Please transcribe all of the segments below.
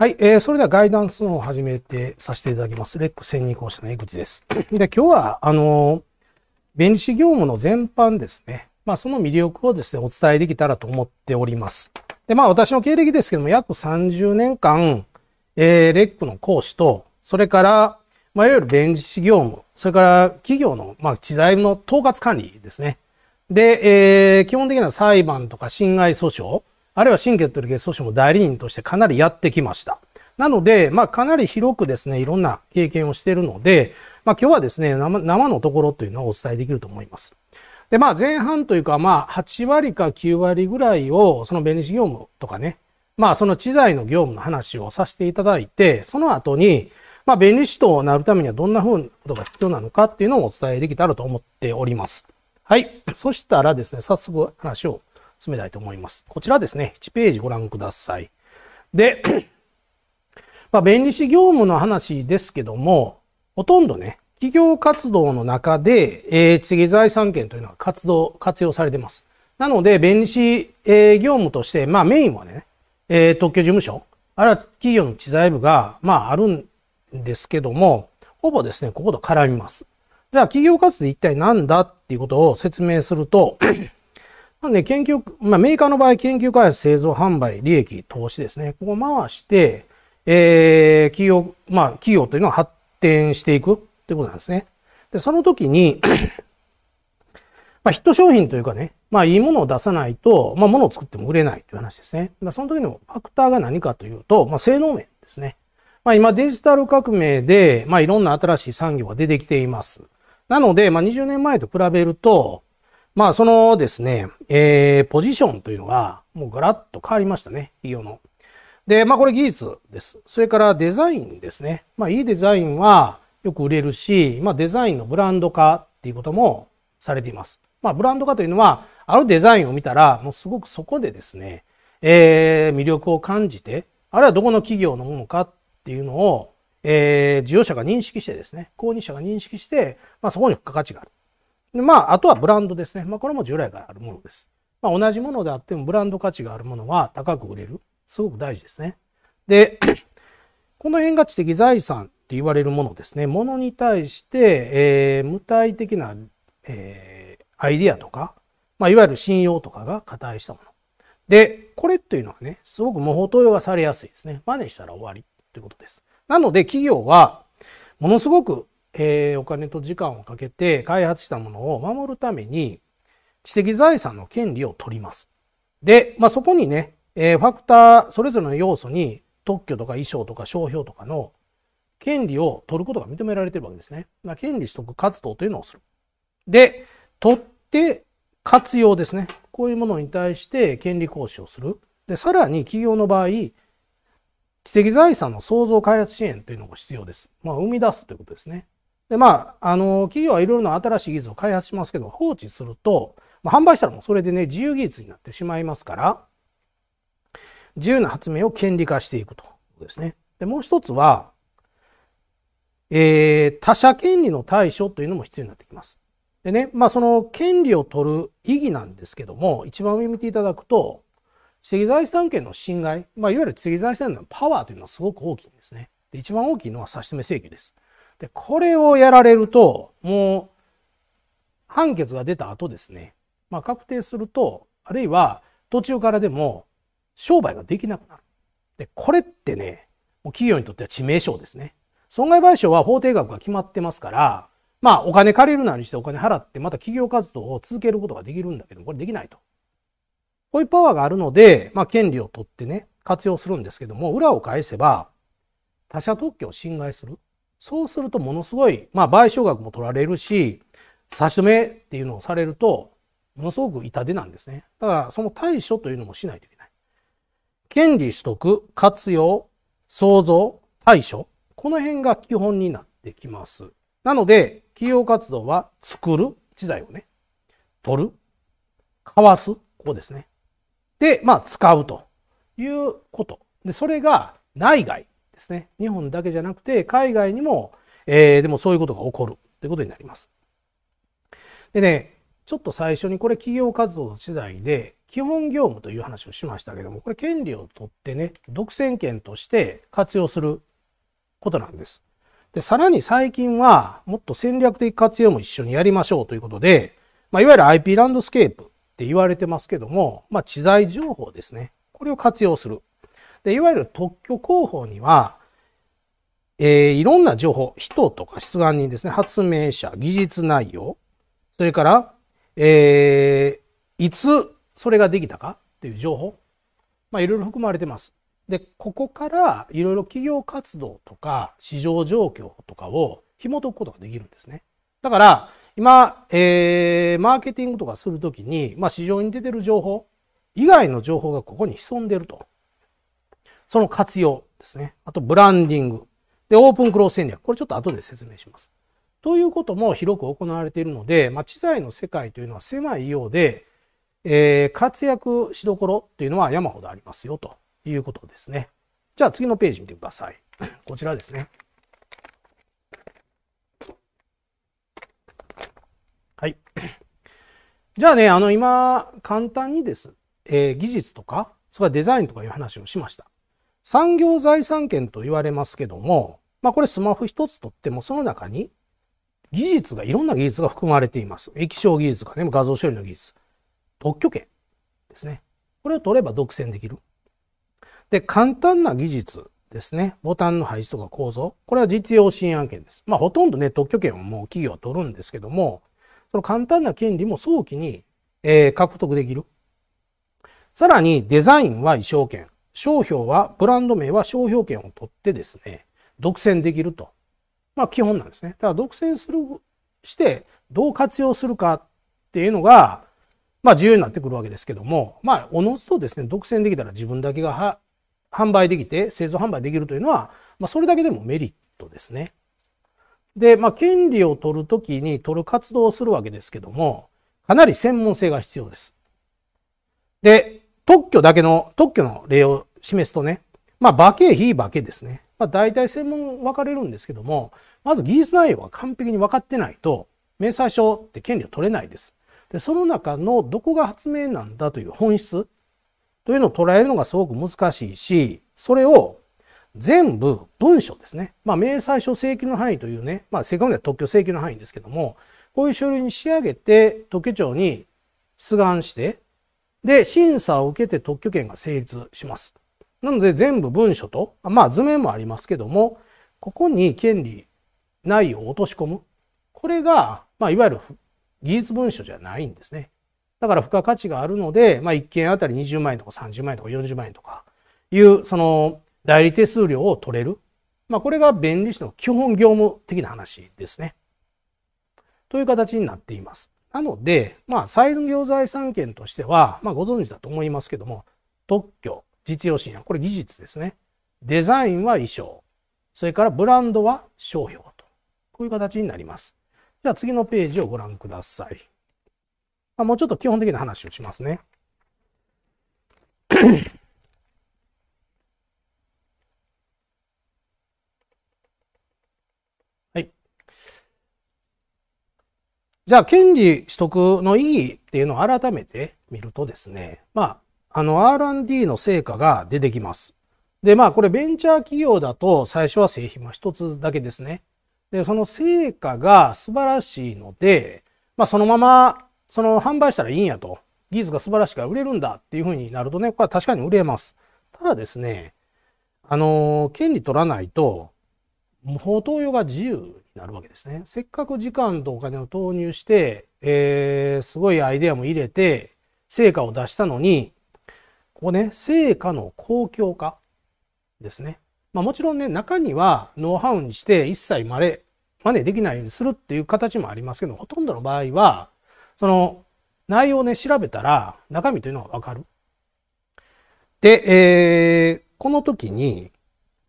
はい、えー、それではガイダンスを始めてさせていただきます。レック1任2講師の江口です。で、今日は、あの、弁理士業務の全般ですね。まあ、その魅力をですね、お伝えできたらと思っております。で、まあ、私の経歴ですけども、約30年間、えー、レックの講師と、それから、まあ、いわゆる弁理士業務、それから企業の、まあ、知財の統括管理ですね。で、えー、基本的な裁判とか侵害訴訟、あるいは新規というゲストも代理人としてかなりやってきました。なので、まあ、かなり広くですね、いろんな経験をしているので、まあ、今日はですね生、生のところというのをお伝えできると思います。で、まあ、前半というか、まあ、8割か9割ぐらいを、その弁理士業務とかね、まあ、その知財の業務の話をさせていただいて、その後に、まあ、弁理士となるためにはどんなふうなことが必要なのかっていうのをお伝えできたらと思っております。はい。そしたらですね、早速話を進めたいと思います。こちらですね、1ページご覧ください。で、まあ、弁理士業務の話ですけども、ほとんどね、企業活動の中で、えー、次財産権というのは活動、活用されています。なので、弁理士、えー、業務として、まあメインはね、えー、特許事務所、あるいは企業の知財部が、まああるんですけども、ほぼですね、ここと絡みます。じゃあ、企業活動一体何だっていうことを説明するとなんで、研究、まあ、メーカーの場合、研究開発、製造、販売、利益、投資ですね。ここを回して、えー、企業、まあ、企業というのは発展していくってことなんですね。で、その時に まあ、ヒット商品というかね、まあ、いいものを出さないと、まあ、ものを作っても売れないという話ですね。まあ、その時のファクターが何かというと、まあ、性能面ですね。まあ、今、デジタル革命で、まあ、いろんな新しい産業が出てきています。なので、まあ、20年前と比べると、まあ、そのですね、えー、ポジションというのが、もうガラッと変わりましたね、企業の。で、まあ、これ技術です。それからデザインですね。まあ、いいデザインはよく売れるし、まあ、デザインのブランド化っていうこともされています。まあ、ブランド化というのは、あるデザインを見たら、もうすごくそこでですね、えー、魅力を感じて、あるいはどこの企業のものかっていうのを、えー、事業者が認識してですね、購入者が認識して、まあ、そこに付加価値がある。でまあ、あとはブランドですね。まあ、これも従来からあるものです。まあ、同じものであってもブランド価値があるものは高く売れる。すごく大事ですね。で、この円価値的財産って言われるものですね。ものに対して、えー、無体的な、えー、アイディアとか、まあ、いわゆる信用とかが課題したもの。で、これっていうのはね、すごく模倣投与がされやすいですね。真似したら終わりってことです。なので、企業は、ものすごくえー、お金と時間をかけて開発したものを守るために知的財産の権利を取ります。で、まあ、そこにね、えー、ファクター、それぞれの要素に特許とか衣装とか商標とかの権利を取ることが認められてるわけですね。まあ、権利取得活動というのをする。で、取って活用ですね。こういうものに対して権利行使をする。で、さらに企業の場合、知的財産の創造開発支援というのも必要です。まあ、生み出すということですね。で、まあ、あの、企業はいろいろな新しい技術を開発しますけど、放置すると、まあ、販売したらもうそれでね、自由技術になってしまいますから、自由な発明を権利化していくとですね。で、もう一つは、えー、他者権利の対処というのも必要になってきます。でね、まあ、その権利を取る意義なんですけども、一番上見ていただくと、知的財産権の侵害、まあ、いわゆる知的財産のパワーというのはすごく大きいんですね。で一番大きいのは差し止め請求です。で、これをやられると、もう、判決が出た後ですね、まあ、確定すると、あるいは途中からでも商売ができなくなる。で、これってね、もう企業にとっては致命傷ですね。損害賠償は法定額が決まってますから、まあお金借りるなりしてお金払ってまた企業活動を続けることができるんだけど、これできないと。こういうパワーがあるので、まあ権利を取ってね、活用するんですけども、裏を返せば他社特許を侵害する。そうするとものすごい、まあ賠償額も取られるし、差し止めっていうのをされると、ものすごく痛手なんですね。だからその対処というのもしないといけない。権利取得、活用、創造、対処。この辺が基本になってきます。なので、企業活動は作る、知財をね、取る、交わす、ここですね。で、まあ、使うということ。で、それが内外。ですね。日本だけじゃなくて、海外にも、えー、でもそういうことが起こるということになります。でね、ちょっと最初にこれ企業活動の資材で、基本業務という話をしましたけども、これ権利を取ってね、独占権として活用することなんです。で、さらに最近は、もっと戦略的活用も一緒にやりましょうということで、まあ、いわゆる IP ランドスケープって言われてますけども、まあ、知財情報ですね。これを活用する。で、いわゆる特許広報には、えー、いろんな情報、人とか出願人ですね、発明者、技術内容、それから、えー、いつそれができたかっていう情報、まあ、いろいろ含まれてます。で、ここからいろいろ企業活動とか市場状況とかを紐解くことができるんですね。だから、今、えー、マーケティングとかするときに、まあ、市場に出てる情報以外の情報がここに潜んでるとその活用ですね。あと、ブランディング。で、オープンクロース戦略。これちょっと後で説明します。ということも広く行われているので、まあ、知財の世界というのは狭いようで、えー、活躍しどころっていうのは山ほどありますよということですね。じゃあ次のページ見てください。こちらですね。はい。じゃあね、あの今、簡単にです。えー、技術とか、それからデザインとかいう話をしました。産業財産権と言われますけども、まあこれスマホ一つとってもその中に技術が、いろんな技術が含まれています。液晶技術かね、画像処理の技術。特許権ですね。これを取れば独占できる。で、簡単な技術ですね。ボタンの配置とか構造。これは実用新案件です。まあほとんどね、特許権をもう企業は取るんですけども、その簡単な権利も早期に、えー、獲得できる。さらにデザインは衣装権。商標は、ブランド名は商標権を取ってですね、独占できると。まあ基本なんですね。ただ独占する、してどう活用するかっていうのが、まあ重要になってくるわけですけども、まあおのずとですね、独占できたら自分だけが販売できて、製造販売できるというのは、まあそれだけでもメリットですね。で、まあ権利を取るときに取る活動をするわけですけども、かなり専門性が必要です。で、特許だけの、特許の例を示すとね、まあ、化け、非化けですね。まあ、大体専門分かれるんですけども、まず技術内容は完璧に分かってないと、明細書って権利を取れないです。で、その中のどこが発明なんだという本質というのを捉えるのがすごく難しいし、それを全部文書ですね。まあ、明細書請求の範囲というね、まあ、正確には特許請求の範囲ですけども、こういう書類に仕上げて、特許庁に出願して、で、審査を受けて特許権が成立します。なので全部文書と、まあ図面もありますけども、ここに権利内容を落とし込む。これが、まあいわゆる技術文書じゃないんですね。だから付加価値があるので、まあ1件あたり20万円とか30万円とか40万円とかいう、その代理手数料を取れる。まあこれが弁理士の基本業務的な話ですね。という形になっています。なので、まあ、産業財産権としては、まあ、ご存知だと思いますけども、特許、実用信用、これ技術ですね。デザインは衣装。それからブランドは商標と。こういう形になります。じゃあ次のページをご覧ください。まあ、もうちょっと基本的な話をしますね。じゃあ、権利取得の意義っていうのを改めて見るとですね、まあ、あの R&D の成果が出てきます。で、まあ、これベンチャー企業だと最初は製品は一つだけですね。で、その成果が素晴らしいので、まあ、そのまま、その販売したらいいんやと。技術が素晴らしいから売れるんだっていうふうになるとね、これは確かに売れます。ただですね、あの、権利取らないと、もう投与が自由なるわけですね。せっかく時間とお金を投入して、えー、すごいアイデアも入れて、成果を出したのに、ここね、成果の公共化ですね。まあもちろんね、中にはノウハウにして一切まれ、真似できないようにするっていう形もありますけど、ほとんどの場合は、その内容をね、調べたら中身というのがわかる。で、えー、この時に、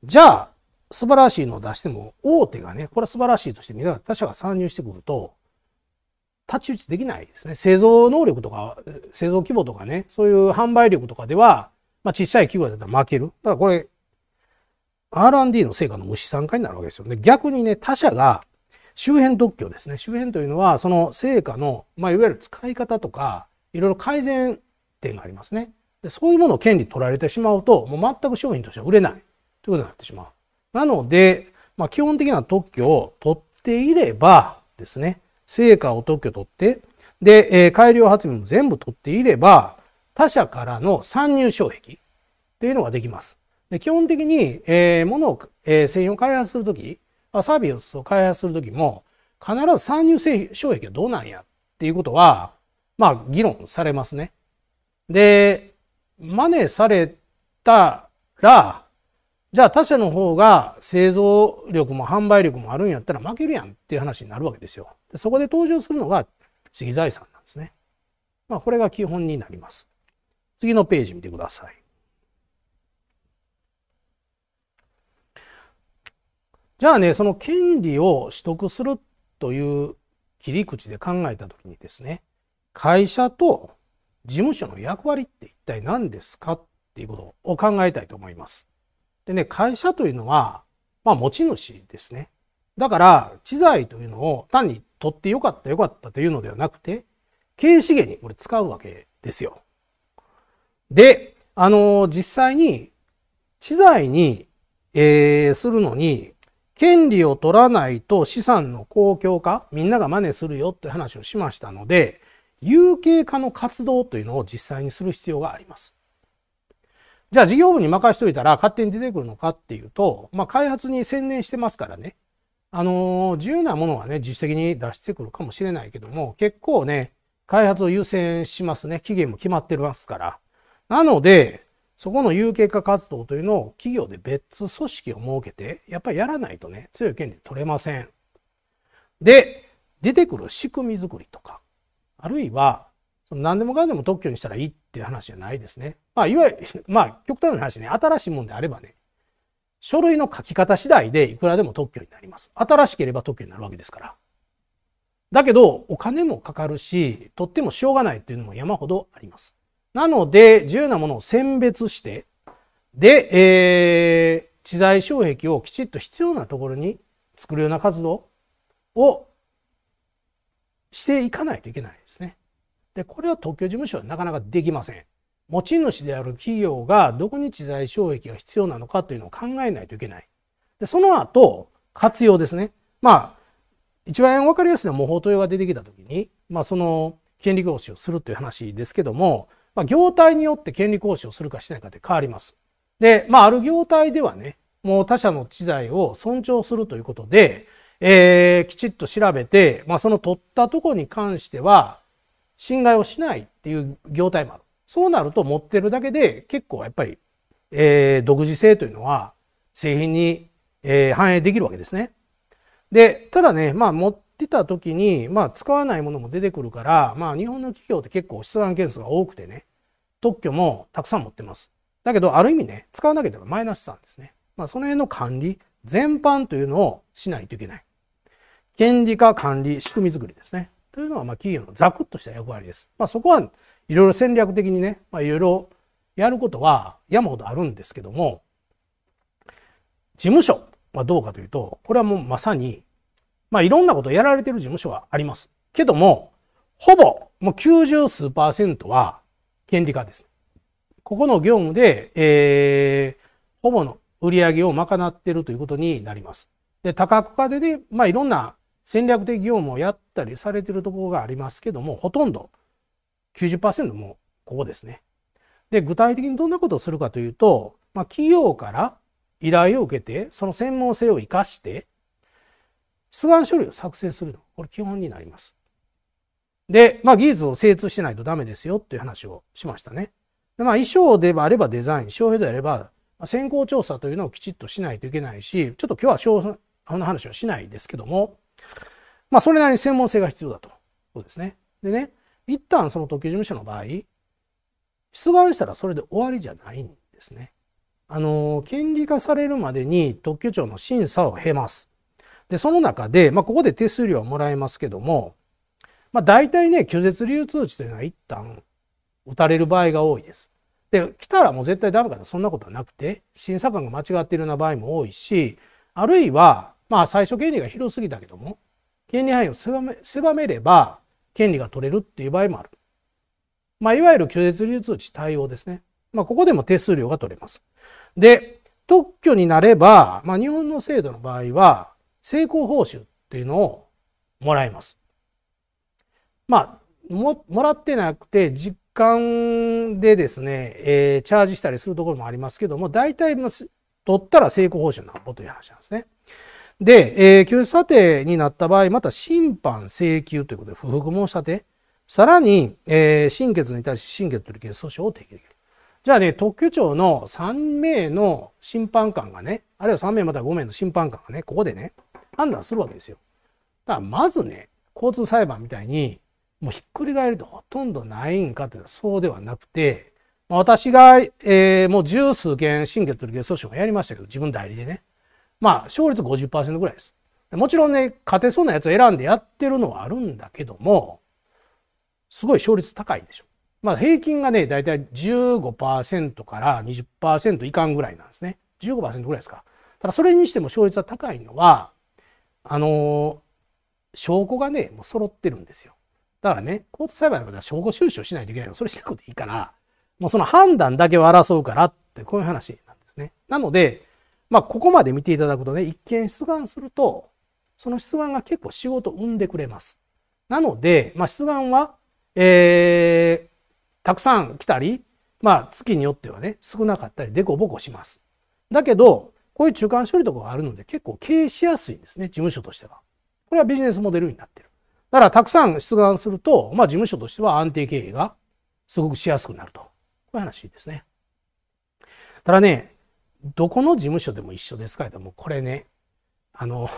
じゃあ素晴らしいのを出しても、大手がね、これは素晴らしいとして皆他社が参入してくると、太刀打ちできないですね。製造能力とか、製造規模とかね、そういう販売力とかでは、まあ、小さい企業だったら負ける。だからこれ、R&D の成果の無視参加になるわけですよね。逆にね、他社が周辺特許ですね。周辺というのは、その成果の、まあ、いわゆる使い方とか、いろいろ改善点がありますね。でそういうものを権利取られてしまうと、もう全く商品としては売れないということになってしまう。なので、まあ、基本的な特許を取っていればですね、成果を特許取って、で、えー、改良発明も全部取っていれば、他社からの参入障壁というのができます。で基本的に、えー、のを、えー、製品を開発するとき、サービスを開発するときも、必ず参入障壁はどうなんやっていうことは、まあ、議論されますね。で、真似されたら、じゃあ他社の方が製造力も販売力もあるんやったら負けるやんっていう話になるわけですよ。そこで登場するのが次財産なんですね。まあこれが基本になります。次のページ見てください。じゃあね、その権利を取得するという切り口で考えたときにですね、会社と事務所の役割って一体何ですかっていうことを考えたいと思います。でね、会社というのは、まあ持ち主ですね。だから、知財というのを単に取ってよかったよかったというのではなくて、経営資源にこれ使うわけですよ。で、あの、実際に、知財に、えー、するのに、権利を取らないと資産の公共化、みんなが真似するよって話をしましたので、有形化の活動というのを実際にする必要があります。じゃあ事業部に任しといたら勝手に出てくるのかっていうと、まあ、開発に専念してますからね。あのー、自由なものはね、自主的に出してくるかもしれないけども、結構ね、開発を優先しますね。期限も決まってますから。なので、そこの有形化活動というのを企業で別組織を設けて、やっぱりやらないとね、強い権利取れません。で、出てくる仕組み作りとか、あるいは、その何でもかんでも特許にしたらいいっていう話じゃないですね。まあ、いわゆる、まあ、極端な話ね、新しいもんであればね、書類の書き方次第でいくらでも特許になります。新しければ特許になるわけですから。だけど、お金もかかるし、とってもしょうがないっていうのも山ほどあります。なので、自由なものを選別して、で、えー、知財障壁をきちっと必要なところに作るような活動をしていかないといけないですね。で、これは特許事務所はなかなかできません。持ち主である企業がどこに知財障壁が必要なのかというのを考えないといけない。で、その後、活用ですね。まあ、一番分かりやすいのは模倣投与が出てきた時に、まあ、その権利行使をするという話ですけども、まあ、業態によって権利行使をするかしないかって変わります。で、まあ、ある業態ではね、もう他社の知財を尊重するということで、えー、きちっと調べて、まあ、その取ったとこに関しては、侵害をしないっていう業態もある。そうなると持ってるだけで結構やっぱり、えー、独自性というのは製品に、えー、反映できるわけですね。で、ただね、まあ持ってた時に、まあ使わないものも出てくるから、まあ日本の企業って結構出願件数が多くてね、特許もたくさん持ってます。だけど、ある意味ね、使わなければマイナスさんですね。まあその辺の管理全般というのをしないといけない。権利化管理仕組み作りですね。というのは、まあ企業のザクッとした役割です。まあそこはいろいろ戦略的にね、まいろいろやることは山ほどあるんですけども、事務所はどうかというと、これはもうまさに、まあいろんなことをやられてる事務所はあります。けども、ほぼ、もう90数パーセントは権利化です。ここの業務で、えー、ほぼの売り上げを賄っているということになります。で、多角化でね、まあいろんな戦略的業務をやったりされているところがありますけども、ほとんど90%もここですね。で、具体的にどんなことをするかというと、まあ、企業から依頼を受けて、その専門性を活かして、出願書類を作成するの。これ基本になります。で、まあ、技術を精通しないとダメですよっていう話をしましたね。でまあ、衣装であればデザイン、商品であれば先行調査というのをきちっとしないといけないし、ちょっと今日はあの話はしないですけども、まあ、それなりに専門性が必要だと。そうですね。でね、一旦その特許事務所の場合、出願したらそれで終わりじゃないんですね。あの、権利化されるまでに特許庁の審査を経ます。で、その中で、まあ、ここで手数料をもらえますけども、まあ、大体ね、拒絶流通値というのは一旦打たれる場合が多いです。で、来たらもう絶対ダメかとそんなことはなくて、審査官が間違っているような場合も多いし、あるいは、まあ最初権利が広すぎたけども、権利範囲を狭めれば、権利が取れるっていう場合もある。まあ、いわゆる拒絶流通値対応ですね。まあ、ここでも手数料が取れます。で、特許になれば、まあ、日本の制度の場合は、成功報酬っていうのをもらいます。まあ、も、もらってなくて、実感でですね、えー、チャージしたりするところもありますけども、大体、取ったら成功報酬なんぼという話なんですね。で、えー、休止査定になった場合、また審判請求ということで、不服申し立て。さらに、えー、審決に対し審決取り消す訴訟を提起できる。じゃあね、特許庁の3名の審判官がね、あるいは3名または5名の審判官がね、ここでね、判断するわけですよ。だからまずね、交通裁判みたいに、もうひっくり返るとほとんどないんかっていうのはそうではなくて、私が、えー、もう十数件審決取り消す訴訟をやりましたけど、自分代理でね。まあ、勝率50%ぐらいです。もちろんね、勝てそうなやつを選んでやってるのはあるんだけども、すごい勝率高いでしょ。まあ、平均がね、だいたい15%から20%いかんぐらいなんですね。15%ぐらいですか。ただ、それにしても勝率が高いのは、あのー、証拠がね、もう揃ってるんですよ。だからね、交通裁判のことは証拠収集しないといけないの。それしなくていいから、もうその判断だけを争うからって、こういう話なんですね。なので、まあ、ここまで見ていただくとね、一見出願すると、その出願が結構仕事を生んでくれます。なので、まあ、出願は、えー、たくさん来たり、まあ、月によってはね、少なかったり、でこぼこします。だけど、こういう中間処理とかがあるので、結構経営しやすいんですね、事務所としては。これはビジネスモデルになってる。だから、たくさん出願すると、まあ、事務所としては安定経営がすごくしやすくなると。こういう話ですね。ただね、どこの事務所でも一緒ですかもうこれね、あの、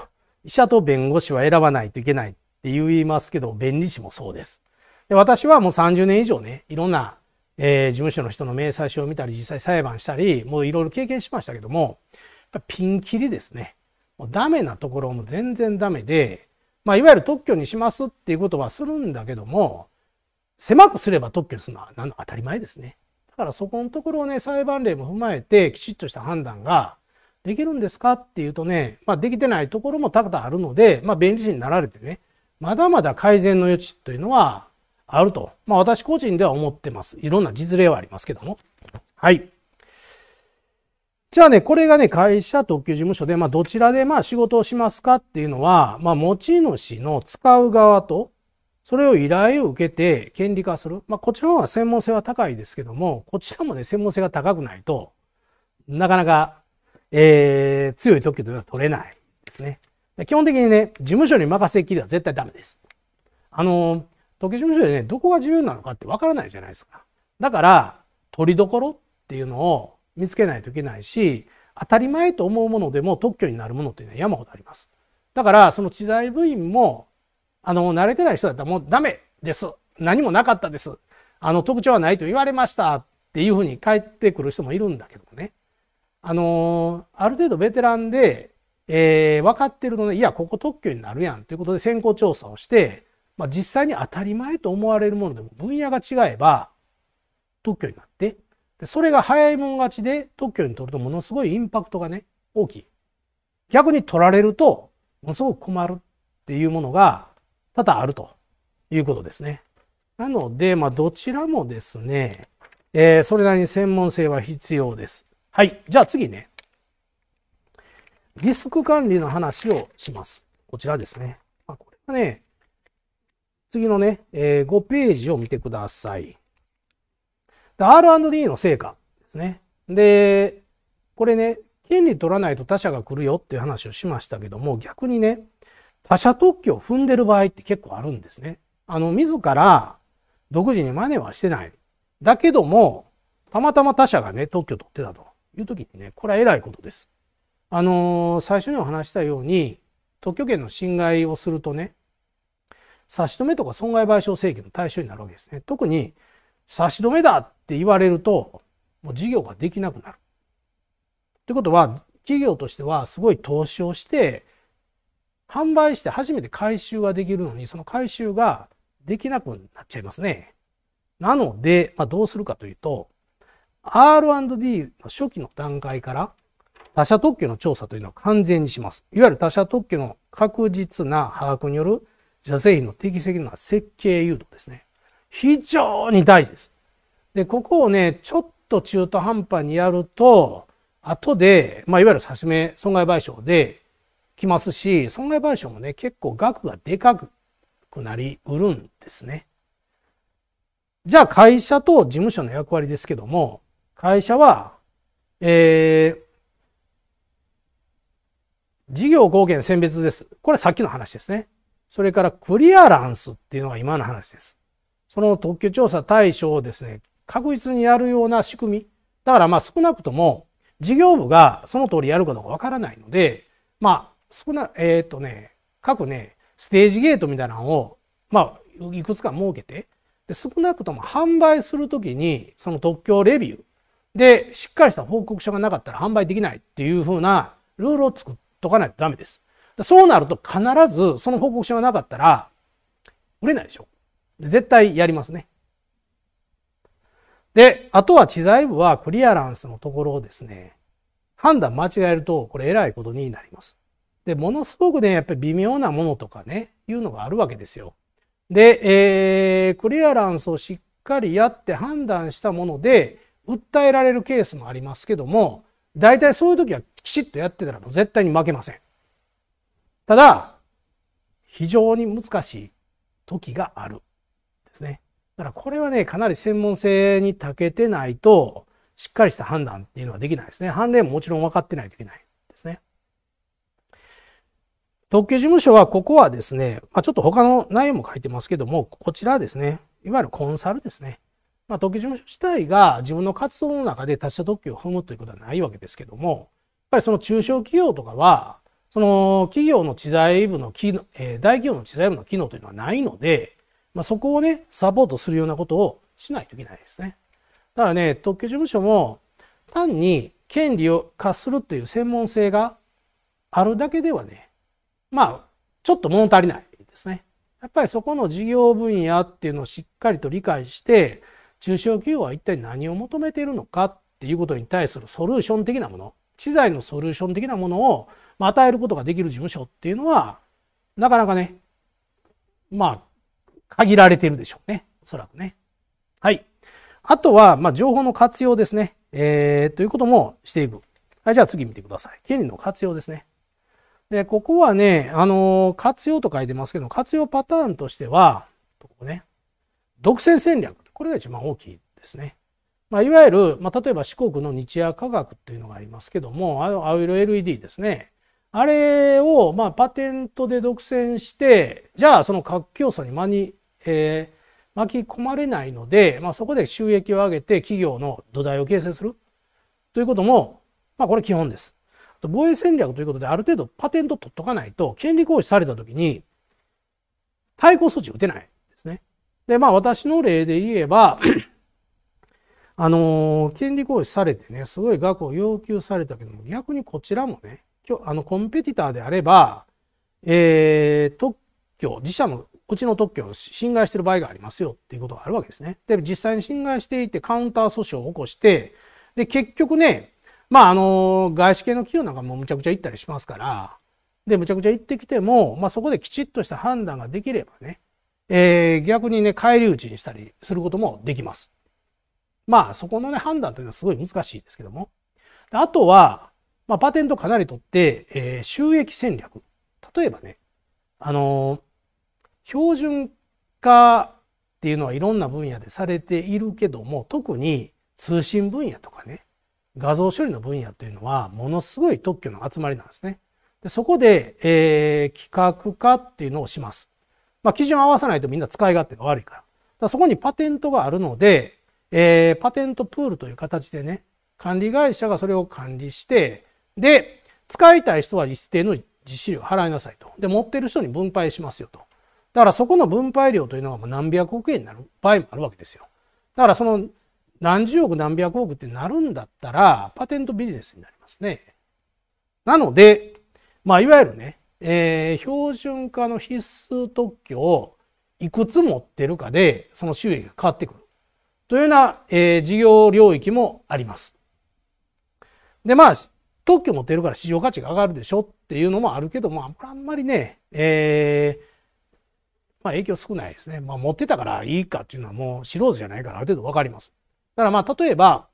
医者と弁護士は選ばないといけないって言いますけど、弁理士もそうです。で私はもう30年以上ね、いろんな、えー、事務所の人の明細書を見たり、実際裁判したり、もういろいろ経験しましたけども、ピンキリですね。もうダメなところも全然ダメで、まあ、いわゆる特許にしますっていうことはするんだけども、狭くすれば特許にするのは当たり前ですね。だからそこのところをね、裁判例も踏まえて、きちっとした判断ができるんですかっていうとね、まあ、できてないところもたくさんあるので、まあ、弁理士になられてね、まだまだ改善の余地というのはあると、まあ、私個人では思ってます。いろんな実例はありますけども。はい。じゃあね、これがね、会社、特急事務所で、まあ、どちらで、まあ、仕事をしますかっていうのは、まあ、持ち主の使う側と、それを依頼を受けて権利化する。まあ、こちの方が専門性は高いですけども、こちらもね、専門性が高くないと、なかなか、えー、強い特許というのは取れないですね。基本的にね、事務所に任せっきりは絶対ダメです。あの、特許事務所でね、どこが自由なのかってわからないじゃないですか。だから、取りどころっていうのを見つけないといけないし、当たり前と思うものでも特許になるものっていうのは山ほどあります。だから、その知財部員もあの、慣れてない人だったらもうダメです。何もなかったです。あの、特徴はないと言われましたっていうふうに帰ってくる人もいるんだけどもね。あの、ある程度ベテランで、えー、分かってるので、いや、ここ特許になるやんということで先行調査をして、まあ、実際に当たり前と思われるものでも分野が違えば特許になって、でそれが早いもん勝ちで特許に取るとものすごいインパクトがね、大きい。逆に取られると、ものすごく困るっていうものが、多々あるということですね。なので、まあ、どちらもですね、えー、それなりに専門性は必要です。はい。じゃあ次ね。リスク管理の話をします。こちらですね。まあ、これはね、次のね、えー、5ページを見てください。R&D の成果ですね。で、これね、権利取らないと他社が来るよっていう話をしましたけども、逆にね、他者特許を踏んでる場合って結構あるんですね。あの、自ら独自に真似はしてない。だけども、たまたま他社がね、特許取ってたという時にね、これは偉いことです。あのー、最初にお話したように、特許権の侵害をするとね、差し止めとか損害賠償請求の対象になるわけですね。特に、差し止めだって言われると、もう事業ができなくなる。ってことは、企業としてはすごい投資をして、販売して初めて回収ができるのに、その回収ができなくなっちゃいますね。なので、まあ、どうするかというと、R&D の初期の段階から他社特許の調査というのは完全にします。いわゆる他社特許の確実な把握による社製品の適切な設計誘導ですね。非常に大事です。で、ここをね、ちょっと中途半端にやると、後で、まあ、いわゆる差し目損害賠償できますし、損害賠償もね、結構額がでかくなりうるんですね。じゃあ会社と事務所の役割ですけども、会社は、えー、事業合献選別です。これさっきの話ですね。それからクリアランスっていうのが今の話です。その特許調査対象をですね、確実にやるような仕組み。だからまあ少なくとも事業部がその通りやるかどうかわからないので、まあ少な、えー、っとね、各ね、ステージゲートみたいなのを、まあ、いくつか設けて、で少なくとも販売するときに、その特許レビューで、しっかりした報告書がなかったら販売できないっていうふうなルールを作っとかないとダメです。そうなると必ずその報告書がなかったら売れないでしょ。絶対やりますね。で、あとは知財部はクリアランスのところをですね、判断間違えるとこれえらいことになります。で、ものすごくね、やっぱり微妙なものとかね、いうのがあるわけですよ。で、えー、クリアランスをしっかりやって判断したもので、訴えられるケースもありますけども、大体そういう時はきちっとやってたらもう絶対に負けません。ただ、非常に難しい時があるですね。だからこれはね、かなり専門性に長けてないと、しっかりした判断っていうのはできないですね。判例ももちろん分かってないといけない。特許事務所は、ここはですね、まあ、ちょっと他の内容も書いてますけども、こちらですね、いわゆるコンサルですね。まあ、特許事務所自体が自分の活動の中で達者特許を踏むということはないわけですけども、やっぱりその中小企業とかは、その企業の知財部の機能、えー、大企業の知財部の機能というのはないので、まあ、そこをね、サポートするようなことをしないといけないですね。だからね、特許事務所も単に権利を課するという専門性があるだけではね、まあ、ちょっと物足りないですね。やっぱりそこの事業分野っていうのをしっかりと理解して、中小企業は一体何を求めているのかっていうことに対するソリューション的なもの、知財のソリューション的なものを与えることができる事務所っていうのは、なかなかね、まあ、限られているでしょうね。おそらくね。はい。あとは、まあ、情報の活用ですね。えー、ということもしていく。はい、じゃあ次見てください。権利の活用ですね。で、ここはね、あのー、活用と書いてますけど、活用パターンとしては、ここね、独占戦略。これが一番大きいですね。まあ、いわゆる、まあ、例えば四国の日夜科学っていうのがありますけども、あの、青色 LED ですね。あれを、まあ、パテントで独占して、じゃあ、その核競争に間に、えー、巻き込まれないので、まあ、そこで収益を上げて企業の土台を形成するということも、まあ、これ基本です。防衛戦略ということである程度パテント取っとかないと、権利行使された時に、対抗措置打てないですね。で、まあ私の例で言えば あのー、権利行使されてね、すごい額を要求されたけども、逆にこちらもね、今日、あの、コンペティターであれば、えー、特許、自社の、うちの特許を侵害してる場合がありますよっていうことがあるわけですね。で、実際に侵害していて、カウンター訴訟を起こして、で、結局ね、まあ、あの、外資系の企業なんかもむちゃくちゃ行ったりしますから、で、むちゃくちゃ行ってきても、まあ、そこできちっとした判断ができればね、えー、逆にね、返り討ちにしたりすることもできます。まあ、そこのね、判断というのはすごい難しいですけども。あとは、まあ、パテントかなりとって、えー、収益戦略。例えばね、あのー、標準化っていうのはいろんな分野でされているけども、特に通信分野とかね、画像処理の分野というのは、ものすごい特許の集まりなんですね。でそこで、えー、企画化っていうのをします。まあ、基準を合わさないとみんな使い勝手が悪いから。からそこにパテントがあるので、えー、パテントプールという形でね、管理会社がそれを管理して、で、使いたい人は一定の実施料を払いなさいと。で、持ってる人に分配しますよと。だからそこの分配料というのは何百億円になる場合もあるわけですよ。だからその何十億何百億ってなるんだったら、パテントビジネスになりますね。なので、まあ、いわゆるね、えー、標準化の必須特許をいくつ持ってるかで、その収益が変わってくる。というような、えー、事業領域もあります。で、まあ、特許持ってるから市場価値が上がるでしょっていうのもあるけど、も、あ、あんまりね、えー、まあ、影響少ないですね。まあ、持ってたからいいかっていうのはもう素人じゃないからある程度わかります。だからまあ、例えば、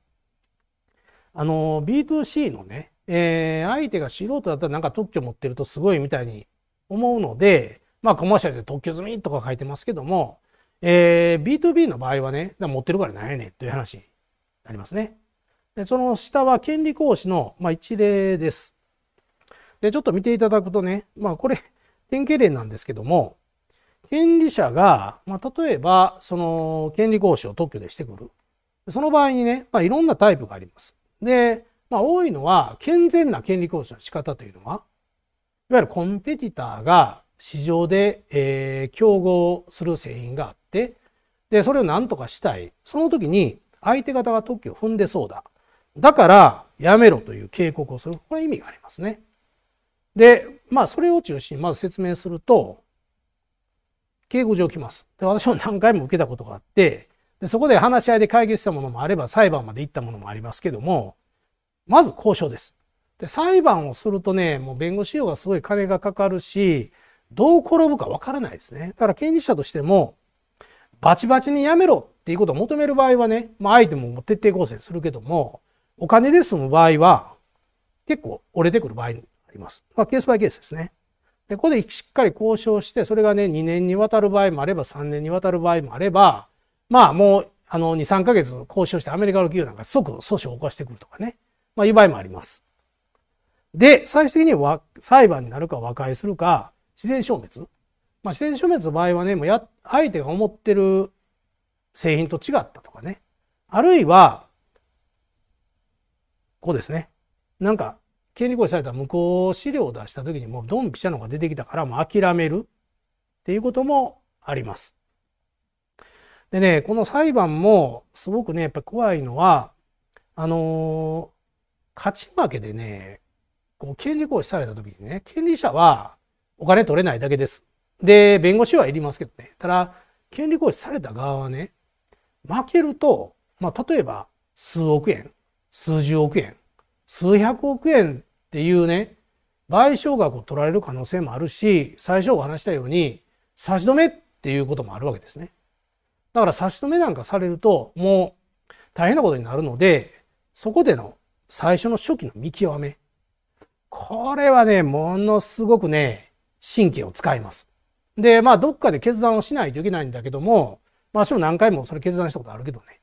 あの、B2C のね、えー、相手が素人だったらなんか特許持ってるとすごいみたいに思うので、まあ、コマーシャルで特許済みとか書いてますけども、えー、B2B の場合はね、持ってるからないねという話になりますね。で、その下は権利行使の、まあ、一例です。で、ちょっと見ていただくとね、まあ、これ、典型例なんですけども、権利者が、まあ、例えば、その、権利行使を特許でしてくる。その場合にね、まあ、いろんなタイプがあります。で、まあ、多いのは、健全な権利行使の仕方というのは、いわゆるコンペティターが市場で、えー、競合する製品があって、で、それを何とかしたい。その時に、相手方が特許を踏んでそうだ。だから、やめろという警告をする。これ意味がありますね。で、まあ、それを中心にまず説明すると、警告状来ます。で、私も何回も受けたことがあって、で、そこで話し合いで解決したものもあれば、裁判まで行ったものもありますけども、まず交渉です。で、裁判をするとね、もう弁護士用がすごい金がかかるし、どう転ぶかわからないですね。だから権利者としても、バチバチにやめろっていうことを求める場合はね、まあ相手も徹底抗戦するけども、お金で済む場合は、結構折れてくる場合にあります。まあケースバイケースですね。で、ここでしっかり交渉して、それがね、2年にわたる場合もあれば、3年にわたる場合もあれば、まあもう、あの、2、3ヶ月交渉してアメリカの企業なんか即訴訟を起こしてくるとかね。まあいう場合もあります。で、最終的には裁判になるか和解するか、自然消滅。まあ自然消滅の場合はね、もうや、相手が思ってる製品と違ったとかね。あるいは、こうですね。なんか、権利行使された無効資料を出した時にもうドンピシャのが出てきたからもう諦めるっていうこともあります。でね、この裁判もすごくね、やっぱ怖いのは、あのー、勝ち負けでね、こう権利行使された時にね、権利者はお金取れないだけです。で、弁護士はいりますけどね。ただ、権利行使された側はね、負けると、まあ、例えば数億円、数十億円、数百億円っていうね、賠償額を取られる可能性もあるし、最初お話したように差し止めっていうこともあるわけですね。だから差し止めなんかされると、もう大変なことになるので、そこでの最初の初期の見極め。これはね、ものすごくね、神経を使います。で、まあ、どっかで決断をしないといけないんだけども、まあ、私も何回もそれ決断したことあるけどね、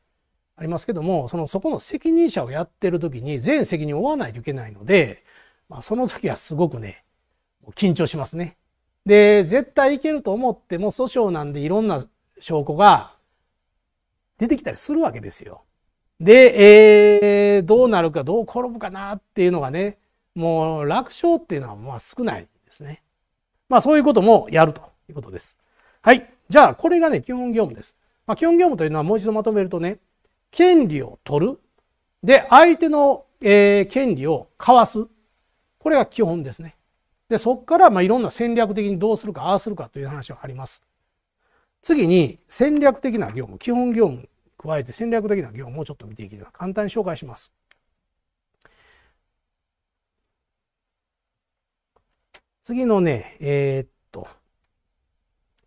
ありますけども、その、そこの責任者をやってる時に全責任を負わないといけないので、まあ、その時はすごくね、緊張しますね。で、絶対いけると思っても訴訟なんでいろんな証拠が出てきたりするわけですよ。で、えー、どうなるか、どう転ぶかなっていうのがね、もう楽勝っていうのはまあ少ないですね。まあそういうこともやるということです。はい。じゃあ、これがね、基本業務です。まあ、基本業務というのはもう一度まとめるとね、権利を取る。で、相手の、えー、権利を交わす。これが基本ですね。で、そこから、まあ、いろんな戦略的にどうするか、ああするかという話はあります。次に戦略的な業務、基本業務加えて戦略的な業務をちょっと見ていきます。簡単に紹介します。次のね、えー、っと、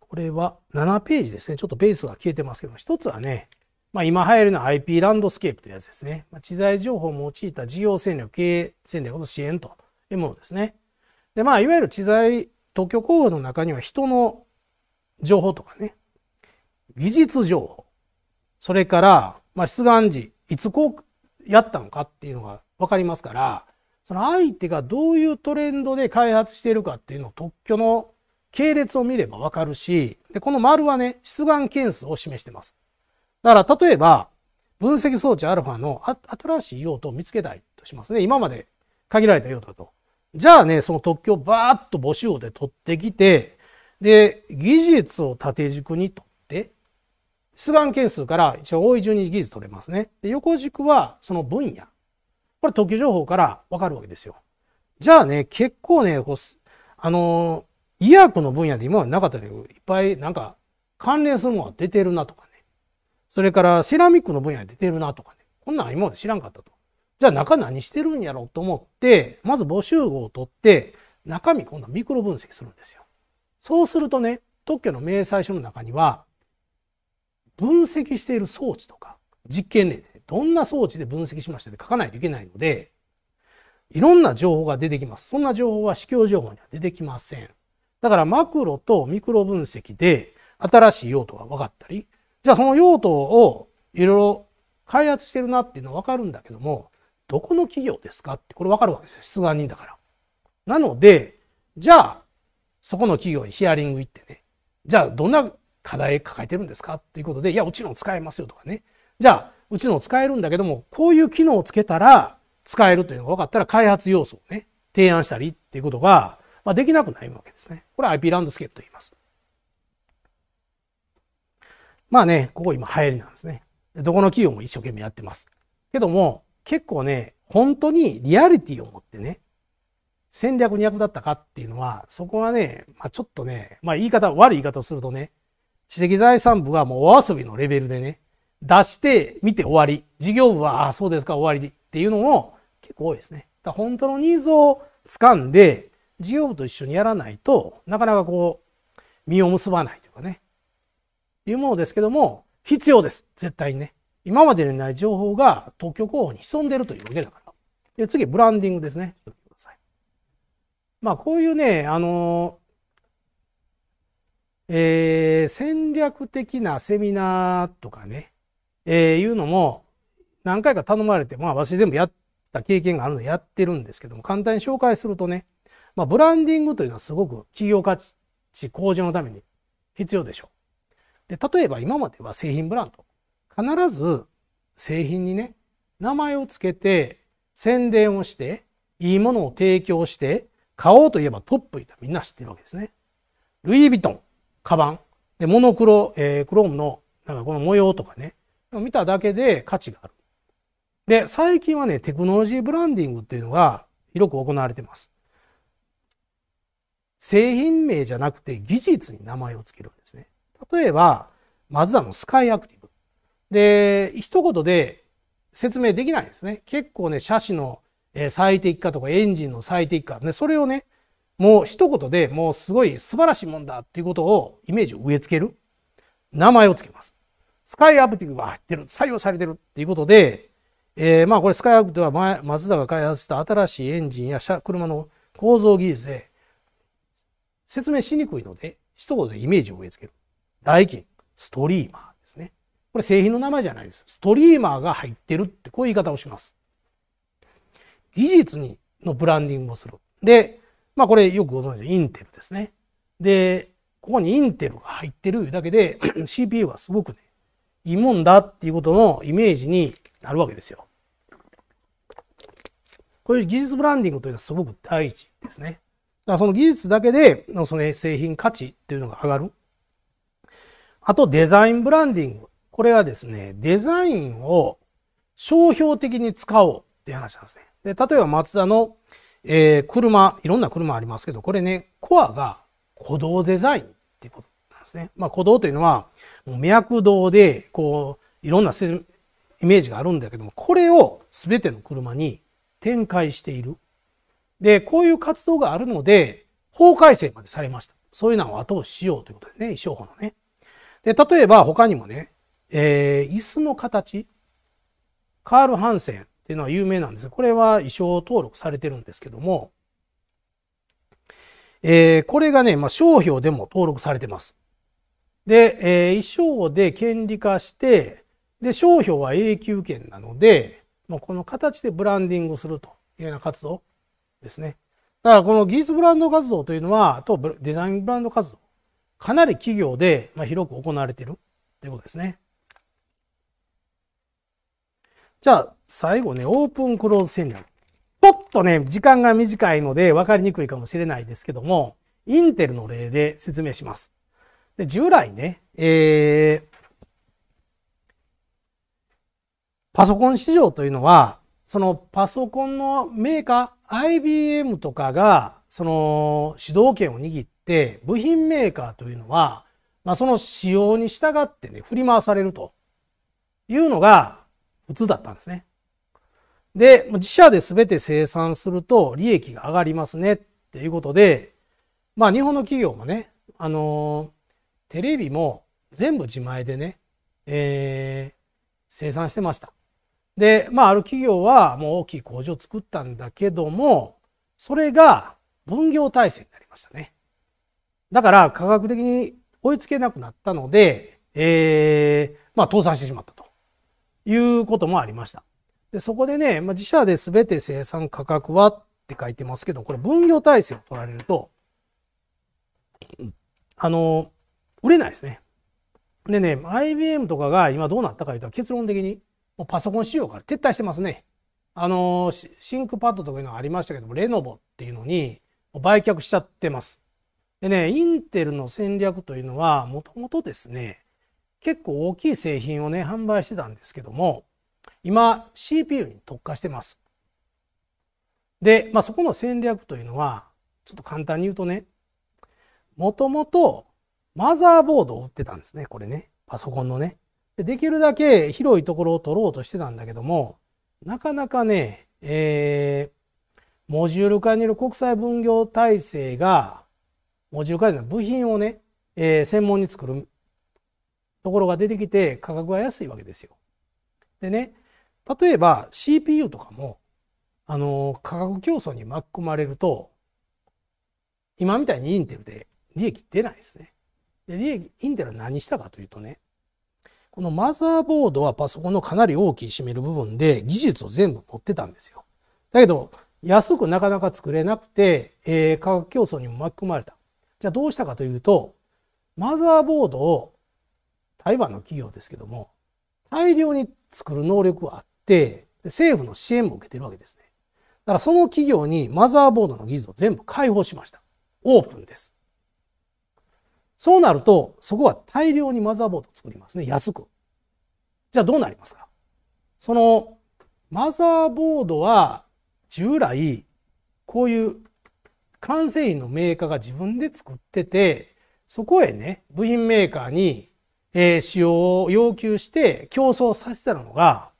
これは7ページですね。ちょっとベースが消えてますけども、一つはね、まあ、今流行りの IP ランドスケープというやつですね。まあ、知財情報を用いた事業戦略、経営戦略の支援というものですね。で、まあ、いわゆる知財特許候補の中には人の情報とかね、技術情報、それから、まあ、出願時、いつこうやったのかっていうのが分かりますから、その相手がどういうトレンドで開発しているかっていうのを特許の系列を見ればわかるし、で、この丸はね、出願件数を示してます。だから、例えば、分析装置 α の新しい用途を見つけたいとしますね。今まで限られた用途だと。じゃあね、その特許をバーッと募集で取ってきて、で、技術を縦軸にと。出願件数から一応多い順に技術取れますね。で横軸はその分野。これ特許情報からわかるわけですよ。じゃあね、結構ね、こうあのー、医薬の分野で今までなかったけど、いっぱいなんか関連するものは出てるなとかね。それからセラミックの分野で出てるなとかね。こんなん今まで知らんかったと。じゃあ中何してるんやろうと思って、まず募集号を取って、中身今度はミクロ分析するんですよ。そうするとね、特許の明細書の中には、分析している装置とか、実験例で、どんな装置で分析しましたって書かないといけないので、いろんな情報が出てきます。そんな情報は視況情報には出てきません。だからマクロとミクロ分析で新しい用途が分かったり、じゃあその用途をいろいろ開発してるなっていうのは分かるんだけども、どこの企業ですかってこれ分かるわけですよ。出願人だから。なので、じゃあそこの企業にヒアリング行ってね、じゃあどんな課題抱えてるんですかっていうことで、いや、うちの使えますよとかね。じゃあ、うちの使えるんだけども、こういう機能をつけたら使えるというのが分かったら開発要素をね、提案したりっていうことが、まあ、できなくなるわけですね。これ IP ランドスケープと言います。まあね、ここ今流行りなんですね。どこの企業も一生懸命やってます。けども、結構ね、本当にリアリティを持ってね、戦略に役立ったかっていうのは、そこはね、まあ、ちょっとね、まあ言い方、悪い言い方をするとね、知的財産部はもうお遊びのレベルでね、出してみて終わり。事業部は、あ、そうですか、終わりっていうのも結構多いですね。だ本当のニーズを掴んで、事業部と一緒にやらないとなかなかこう、実を結ばないというかね、いうものですけども、必要です。絶対にね。今までにない情報が特許候補に潜んでるというわけだから。で次、ブランディングですね。まあ、こういうね、あのえー、戦略的なセミナーとかね、えー、いうのも何回か頼まれて、まあ私全部やった経験があるのでやってるんですけども、簡単に紹介するとね、まあブランディングというのはすごく企業価値向上のために必要でしょう。で、例えば今までは製品ブランド。必ず製品にね、名前を付けて、宣伝をして、いいものを提供して、買おうといえばトップいたみんな知ってるわけですね。ルイ・ヴィトン、カバン。で、モノクロ、えー、クロームの、なんかこの模様とかね、見ただけで価値がある。で、最近はね、テクノロジーブランディングっていうのが広く行われてます。製品名じゃなくて技術に名前を付けるんですね。例えば、マズダのスカイアクティブ。で、一言で説明できないですね。結構ね、車種の最適化とかエンジンの最適化、ね、それをね、もう一言でもうすごい素晴らしいもんだっていうことをイメージを植え付ける。名前を付けます。スカイアプティブが入ってる、採用されてるっていうことで、えー、まあこれスカイアプティブはマツダが開発した新しいエンジンや車の構造技術で説明しにくいので、一言でイメージを植え付ける。代金、ストリーマーですね。これ製品の名前じゃないです。ストリーマーが入ってるってこういう言い方をします。技術にのブランディングをする。で、まあこれよくご存知インテルですね。で、ここにインテルが入ってるだけで CPU はすごくね、いいもんだっていうことのイメージになるわけですよ。こういう技術ブランディングというのはすごく大事ですね。だからその技術だけで、その製品価値っていうのが上がる。あとデザインブランディング。これはですね、デザインを商標的に使おうっていう話なんですね。で、例えばマツダのえー、車、いろんな車ありますけど、これね、コアが鼓動デザインっていうことなんですね。まあ、鼓動というのは、脈動で、こう、いろんなイメージがあるんだけども、これを全ての車に展開している。で、こういう活動があるので、法改正までされました。そういうのを後押ししようということでね、衣装法のね。で、例えば他にもね、えー、椅子の形。カール・ハンセン、っていうのは有名なんですこれは衣装登録されてるんですけども、えー、これがね、まあ、商標でも登録されてます。で、えー、衣装で権利化して、で、商標は永久権なので、もうこの形でブランディングするというような活動ですね。だからこの技術ブランド活動というのは、とデザインブランド活動、かなり企業で広く行われているということですね。じゃあ、最後ね、オープンクローズ戦略。ちょっとね、時間が短いので分かりにくいかもしれないですけども、インテルの例で説明します。で従来ね、えー、パソコン市場というのは、そのパソコンのメーカー、IBM とかが、その主導権を握って、部品メーカーというのは、まあ、その仕様に従ってね、振り回されるというのが、普通だったんですね。で、自社で全て生産すると利益が上がりますねっていうことで、まあ日本の企業もね、あの、テレビも全部自前でね、えー、生産してました。で、まあある企業はもう大きい工場を作ったんだけども、それが分業体制になりましたね。だから科学的に追いつけなくなったので、えー、まあ倒産してしまったと。いうこともありました。でそこでね、まあ、自社で全て生産価格はって書いてますけど、これ分業体制を取られると、あの、売れないですね。でね、IBM とかが今どうなったかいうと結論的にもうパソコン仕様から撤退してますね。あの、シンクパッドとかいうのはありましたけども、レノボっていうのに売却しちゃってます。でね、インテルの戦略というのは、もともとですね、結構大きい製品をね、販売してたんですけども、今、CPU に特化してます。で、まあ、そこの戦略というのは、ちょっと簡単に言うとね、もともとマザーボードを売ってたんですね、これね。パソコンのね。でできるだけ広いところを取ろうとしてたんだけども、なかなかね、えー、モジュール化による国際分業体制が、モジュール化での部品をね、えー、専門に作るところが出てきて価格が安いわけですよ。でね、例えば CPU とかも、あの、価格競争に巻き込まれると、今みたいにインテルで利益出ないですね。で、利益、インテルは何したかというとね、このマザーボードはパソコンのかなり大きい占める部分で技術を全部持ってたんですよ。だけど、安くなかなか作れなくて、えー、価格競争にも巻き込まれた。じゃあどうしたかというと、マザーボードを台湾の企業ですけども、大量に作る能力はあって、政府の支援も受けてるわけですね。だからその企業にマザーボードの技術を全部開放しました。オープンです。そうなると、そこは大量にマザーボードを作りますね。安く。じゃあどうなりますかそのマザーボードは従来、こういう完成品のメーカーが自分で作ってて、そこへね、部品メーカーにえ使用を要求して競争させたのが、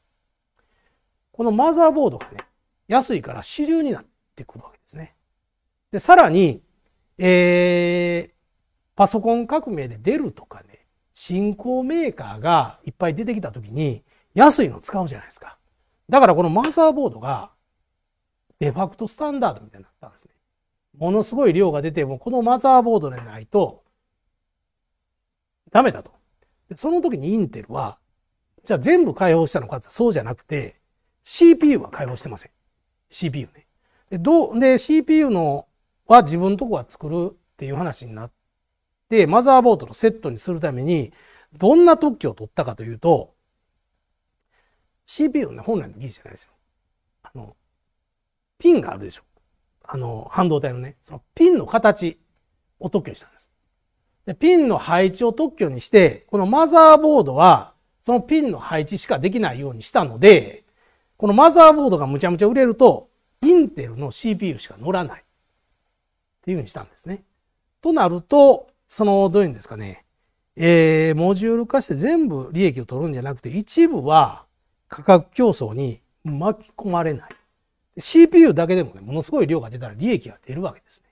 このマザーボードがね、安いから主流になってくるわけですね。で、さらに、えー、パソコン革命で出るとかね、新興メーカーがいっぱい出てきたときに安いの使うじゃないですか。だからこのマザーボードがデファクトスタンダードみたいになったんですね。ものすごい量が出て、もこのマザーボードでないとダメだと。その時にインテルは、じゃあ全部解放したのかってそうじゃなくて、CPU は解放してません。CPU ね。で、どう、で、CPU のは自分とこは作るっていう話になって、マザーボードのセットにするために、どんな特許を取ったかというと、CPU の本来の技術じゃないですよ。あの、ピンがあるでしょ。あの、半導体のね、そのピンの形を特許にしたんです。で、ピンの配置を特許にして、このマザーボードは、そのピンの配置しかできないようにしたので、このマザーボードがむちゃむちゃ売れると、インテルの CPU しか乗らない。っていうふうにしたんですね。となると、その、どういうんですかね。えー、モジュール化して全部利益を取るんじゃなくて、一部は価格競争に巻き込まれない。CPU だけでもね、ものすごい量が出たら利益が出るわけですね。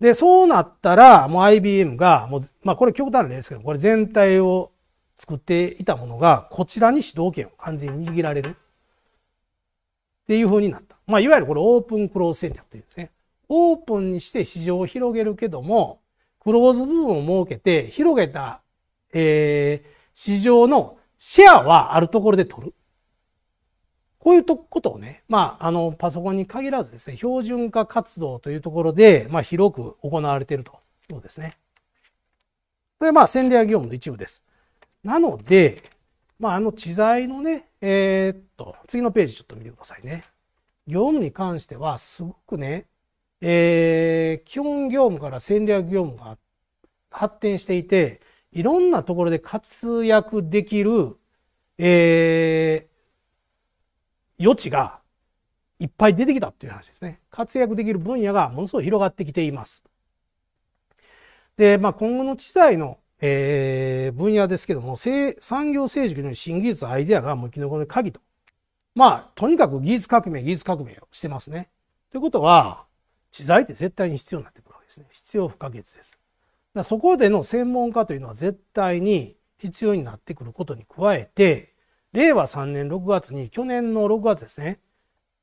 で、そうなったら、もう IBM が、もう、まあこれ極端な例ですけど、これ全体を作っていたものが、こちらに主導権を完全に握られる。っていう風になった。まあいわゆるこれオープンクローズ戦略というんですね。オープンにして市場を広げるけども、クローズ部分を設けて、広げた、えー、市場のシェアはあるところで取る。こういうことをね、まあ、あの、パソコンに限らずですね、標準化活動というところで、まあ、広く行われているということですね。これはまあ、戦略業務の一部です。なので、まあ、あの、知財のね、えー、っと、次のページちょっと見てくださいね。業務に関しては、すごくね、えー、基本業務から戦略業務が発展していて、いろんなところで活躍できる、えー、余地がいっぱい出てきたという話ですね。活躍できる分野がものすごい広がってきています。で、まあ、今後の知財の、えー、分野ですけども、産業成熟の新技術、アイデアが向き残る鍵と。まあ、とにかく技術革命、技術革命をしてますね。ということは、知財って絶対に必要になってくるわけですね。必要不可欠です。だそこでの専門家というのは絶対に必要になってくることに加えて、令和3年6月に、去年の6月ですね、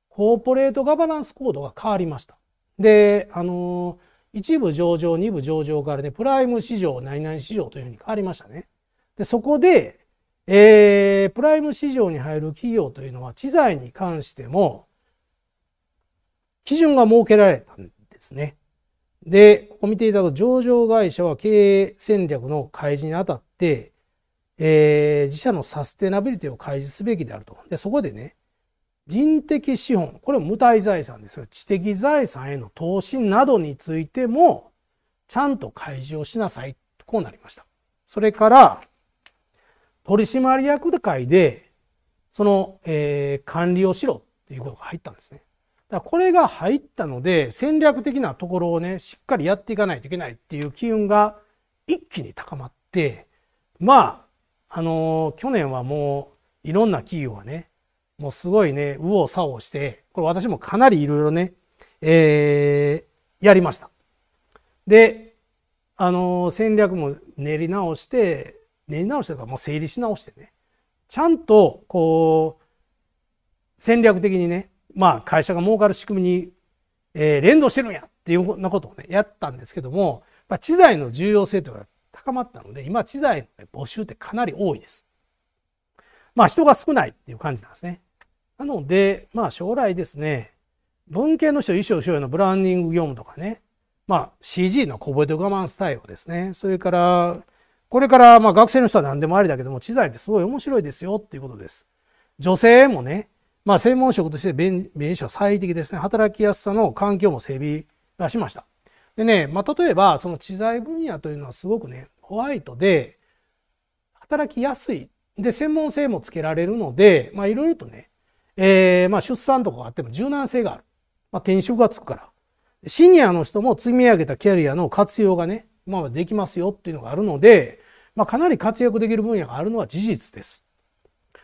コーポレートガバナンスコードが変わりました。で、あの一部上場、二部上場からで、プライム市場、何々市場というふうに変わりましたね。で、そこで、えー、プライム市場に入る企業というのは、知財に関しても、基準が設けられたんですね。で、ここ見ていただくと、上場会社は経営戦略の開示にあたって、えー、自社のサステナビリティを開示すべきであると。でそこでね、人的資本、これは無体財産ですよ。知的財産への投資などについても、ちゃんと開示をしなさい。こうなりました。それから、取締役会で、その、えー、管理をしろっていうことが入ったんですね。だからこれが入ったので、戦略的なところをね、しっかりやっていかないといけないっていう機運が一気に高まって、まあ、あの、去年はもう、いろんな企業がね、もうすごいね、右往左往して、これ私もかなりいろいろね、えー、やりました。で、あの、戦略も練り直して、練り直してとか、もう整理し直してね、ちゃんと、こう、戦略的にね、まあ、会社が儲かる仕組みに、えー、連動してるんやっていうようなことをね、やったんですけども、まあ、知財の重要性というの高まったので、今、知財の、募集ってかなり多いです。まあ、人が少ないっていう感じなんですね。なので、まあ、将来ですね、文系の人、衣装、商用のブランディング業務とかね、まあ、CG の小声れと我慢スタイルですね。それから、これから、まあ、学生の人は何でもありだけども、知財ってすごい面白いですよっていうことです。女性もね、まあ、専門職として便利者は最適ですね。働きやすさの環境も整備しました。でね、まあ、例えば、その知財分野というのはすごくね、ホワイトで、働きやすい。で、専門性もつけられるので、まあ、いろいろとね、えー、まあ、出産とかがあっても柔軟性がある。まあ、転職がつくから。シニアの人も積み上げたキャリアの活用がね、まあ、できますよっていうのがあるので、まあ、かなり活躍できる分野があるのは事実です。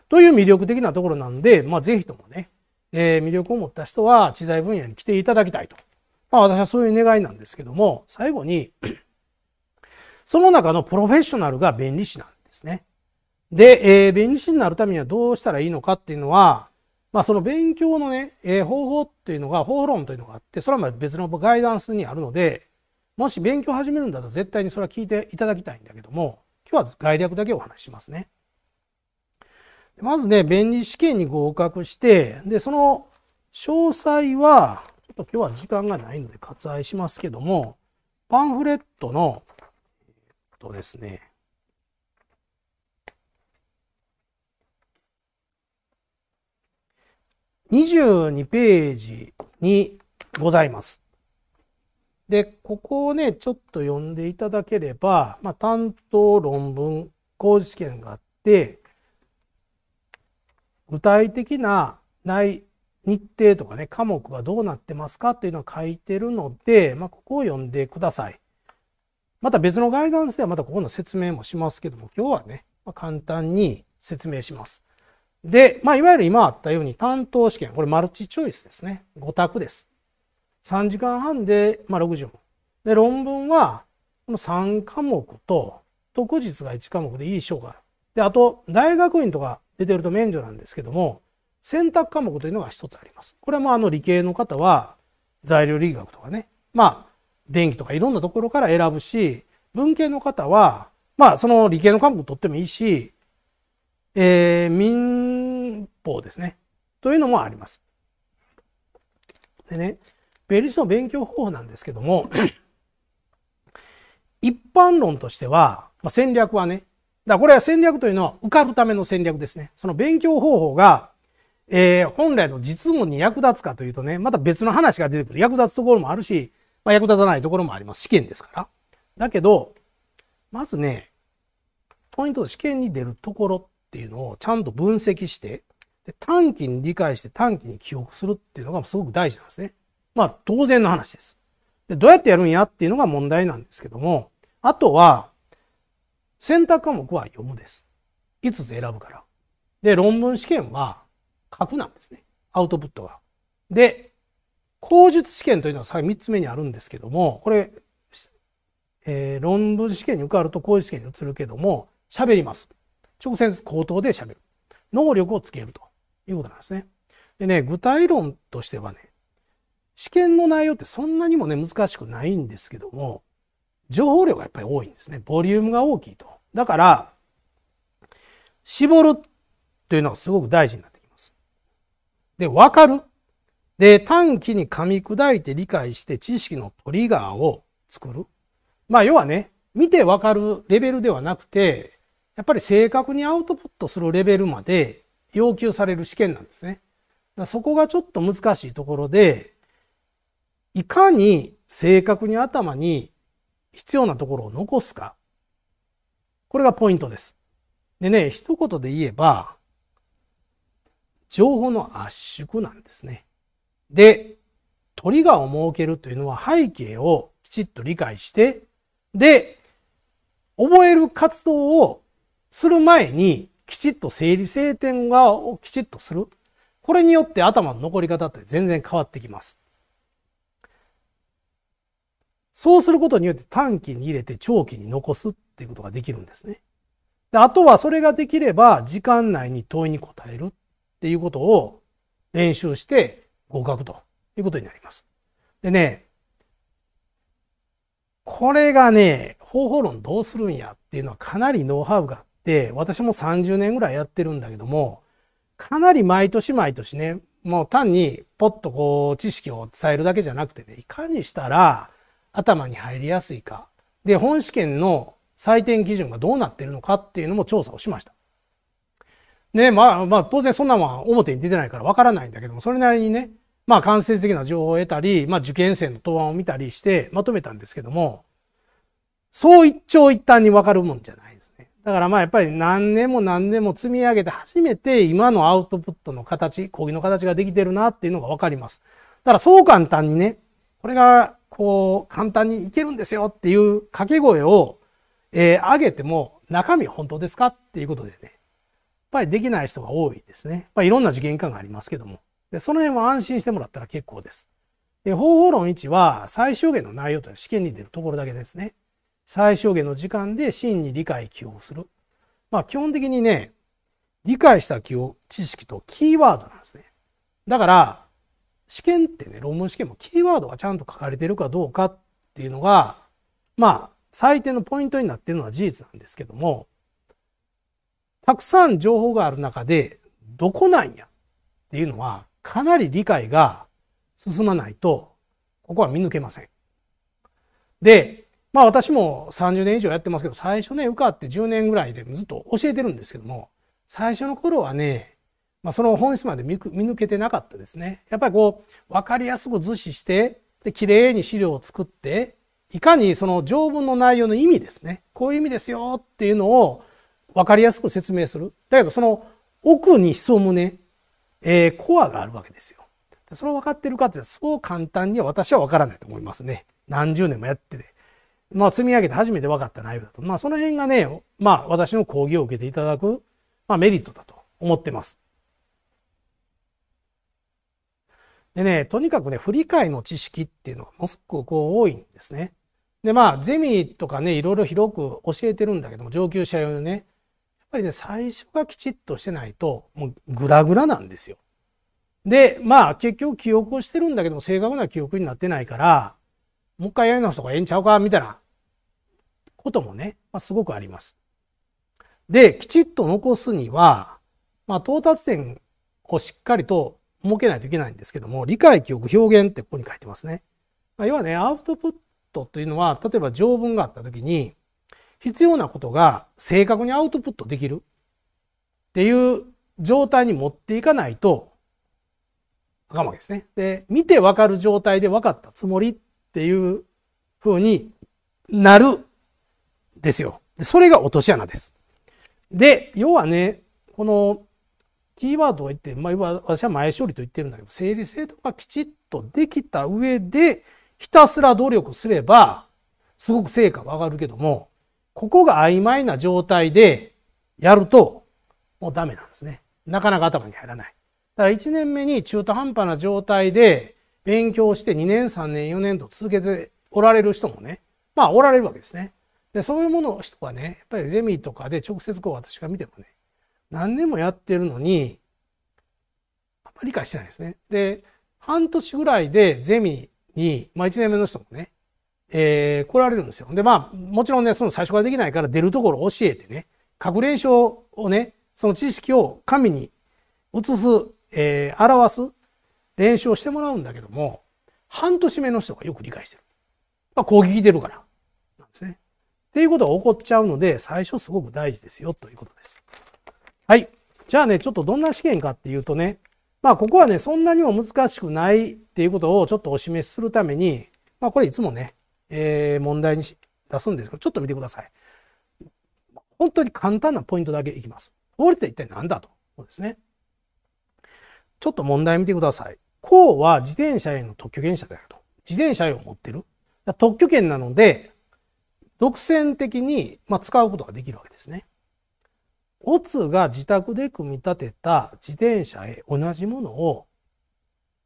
という魅力的なところなんで、まあ、ぜひともね、えー、魅力を持った人は知財分野に来ていただきたいとまあ私はそういう願いなんですけども、最後に、その中のプロフェッショナルが弁理士なんですね。で、えー、弁理士になるためにはどうしたらいいのかっていうのは、まあその勉強のね、えー、方法っていうのが、方法論というのがあって、それはまあ別のガイダンスにあるので、もし勉強始めるんだったら絶対にそれは聞いていただきたいんだけども、今日は概略だけお話ししますね。まずね、弁理試験に合格して、で、その詳細は、と今日は時間がないので割愛しますけども、パンフレットの、えっとですね、22ページにございます。で、ここをね、ちょっと読んでいただければ、まあ、担当論文、公示試験があって、具体的な内日程とかね、科目がどうなってますかというのは書いてるので、まあ、ここを読んでください。また別のガイダンスではまたここの説明もしますけども、今日はね、まあ、簡単に説明します。で、まあ、いわゆる今あったように担当試験、これマルチチョイスですね。5択です。3時間半で、まあ、60問。で、論文は、この3科目と、特日が1科目でいい賞がある。で、あと、大学院とか出てると免除なんですけども、選択科目というのが一つあります。これはまああの理系の方は材料理学とかね、まあ電気とかいろんなところから選ぶし、文系の方は、まあその理系の科目を取ってもいいし、えー、民法ですね。というのもあります。でね、ベリスの勉強方法なんですけども、一般論としては、まあ、戦略はね、だこれは戦略というのは受かるための戦略ですね。その勉強方法がえー、本来の実務に役立つかというとね、また別の話が出てくる。役立つところもあるし、まあ、役立たないところもあります。試験ですから。だけど、まずね、ポイント、試験に出るところっていうのをちゃんと分析して、で短期に理解して短期に記憶するっていうのがすごく大事なんですね。まあ、当然の話です。でどうやってやるんやっていうのが問題なんですけども、あとは、選択科目は読むです。5つ選ぶから。で、論文試験は、核なんですね。アウトプットが。で、口述試験というのは3つ目にあるんですけども、これ、えー、論文試験に受かると口述試験に移るけども、喋ります。直接口頭で喋る。能力をつけるということなんですね。でね、具体論としてはね、試験の内容ってそんなにもね、難しくないんですけども、情報量がやっぱり多いんですね。ボリュームが大きいと。だから、絞るというのがすごく大事なんで、わかる。で、短期に噛み砕いて理解して知識のトリガーを作る。まあ、要はね、見てわかるレベルではなくて、やっぱり正確にアウトプットするレベルまで要求される試験なんですね。だそこがちょっと難しいところで、いかに正確に頭に必要なところを残すか。これがポイントです。でね、一言で言えば、情報の圧縮なんですね。で、トリガーを設けるというのは背景をきちっと理解して、で、覚える活動をする前にきちっと整理整点をきちっとする。これによって頭の残り方って全然変わってきます。そうすることによって短期に入れて長期に残すっていうことができるんですね。であとはそれができれば時間内に問いに答える。っていうことを練習して合格ということになります。でね、これがね、方法論どうするんやっていうのはかなりノウハウがあって、私も30年ぐらいやってるんだけども、かなり毎年毎年ね、もう単にポッとこう知識を伝えるだけじゃなくてね、いかにしたら頭に入りやすいか。で、本試験の採点基準がどうなってるのかっていうのも調査をしました。ね、まあ、まあ、当然そんなもん表に出てないからわからないんだけども、それなりにね、まあ、間接的な情報を得たり、まあ、受験生の答案を見たりしてまとめたんですけども、そう一長一短にわかるもんじゃないですね。だからまあ、やっぱり何年も何年も積み上げて初めて今のアウトプットの形、講義の形ができてるなっていうのがわかります。だからそう簡単にね、これがこう簡単にいけるんですよっていう掛け声を、えー、上げても中身本当ですかっていうことでね、ぱりできない人が多いですね。まあ、いろんな次元感がありますけども。で、その辺は安心してもらったら結構です。で、方法論1は最小限の内容というのは試験に出るところだけですね。最小限の時間で真に理解、記憶する。まあ、基本的にね、理解した記憶、知識とキーワードなんですね。だから、試験ってね、論文試験もキーワードがちゃんと書かれてるかどうかっていうのが、まあ、最低のポイントになっているのは事実なんですけども、たくさん情報がある中で、どこなんやっていうのは、かなり理解が進まないと、ここは見抜けません。で、まあ私も30年以上やってますけど、最初ね、受かって10年ぐらいでずっと教えてるんですけども、最初の頃はね、まあ、その本質まで見抜けてなかったですね。やっぱりこう、わかりやすく図示して、で、綺麗に資料を作って、いかにその条文の内容の意味ですね。こういう意味ですよっていうのを分かりやすく説明する。だけどその奥に潜むね、えー、コアがあるわけですよ。それを分かってるかってそう簡単には私は分からないと思いますね。何十年もやってて。まあ積み上げて初めて分かった内容だと。まあその辺がね、まあ私の講義を受けていただく、まあメリットだと思ってます。でね、とにかくね、不理解の知識っていうのがものすごくこう多いんですね。で、まあ、ゼミとかね、いろいろ広く教えてるんだけども、上級者用のね、ぱりね、最初がきちっとしてないと、もうグラグラなんですよ。で、まあ結局記憶をしてるんだけども、正確な記憶になってないから、もう一回やり直した方がええんちゃうかみたいなこともね、まあ、すごくあります。で、きちっと残すには、まあ到達点をしっかりと設けないといけないんですけども、理解、記憶、表現ってここに書いてますね。まあ、要はね、アウトプットというのは、例えば条文があった時に、必要なことが正確にアウトプットできるっていう状態に持っていかないと、あかんわけですね。で、見てわかる状態でわかったつもりっていうふうになるですよ。で、それが落とし穴です。で、要はね、このキーワードを言って、まあ、私は前処理と言ってるんだけど、整理制度がきちっとできた上で、ひたすら努力すれば、すごく成果が上がるけども、ここが曖昧な状態でやると、もうダメなんですね。なかなか頭に入らない。だから1年目に中途半端な状態で勉強して2年、3年、4年と続けておられる人もね、まあおられるわけですね。で、そういうものを人はね、やっぱりゼミとかで直接こう私が見てもね、何年もやってるのに、あんまり理解してないですね。で、半年ぐらいでゼミに、まあ1年目の人もね、えー、来られるんですよ。で、まあ、もちろんね、その最初からできないから出るところを教えてね、書く練習をね、その知識を神に移す、えー、表す練習をしてもらうんだけども、半年目の人がよく理解してる。まあ、攻撃出るから。なんですね。っていうことが起こっちゃうので、最初すごく大事ですよ、ということです。はい。じゃあね、ちょっとどんな試験かっていうとね、まあ、ここはね、そんなにも難しくないっていうことをちょっとお示しするために、まあ、これいつもね、えー、問題に出すんですけど、ちょっと見てください。本当に簡単なポイントだけいきます。法律は一体何だと。そうですね。ちょっと問題見てください。こうは自転車への特許権者であると。自転車を持ってる。特許権なので、独占的に、ま使うことができるわけですね。オツが自宅で組み立てた自転車へ同じものを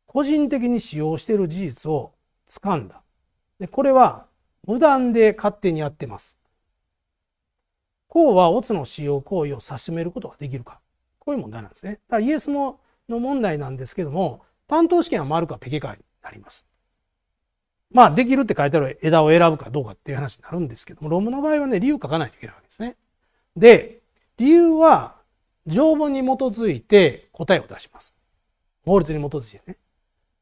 個人的に使用している事実を掴んだ。でこれは無断で勝手にやってます。こうはオツの使用行為を差しめることができるか。こういう問題なんですね。だからイエスもの問題なんですけども、担当試験は丸かペケかになります。まあ、できるって書いてある枝を選ぶかどうかっていう話になるんですけども、ロムの場合はね、理由書かないといけないわけですね。で、理由は条文に基づいて答えを出します。法律に基づいてね。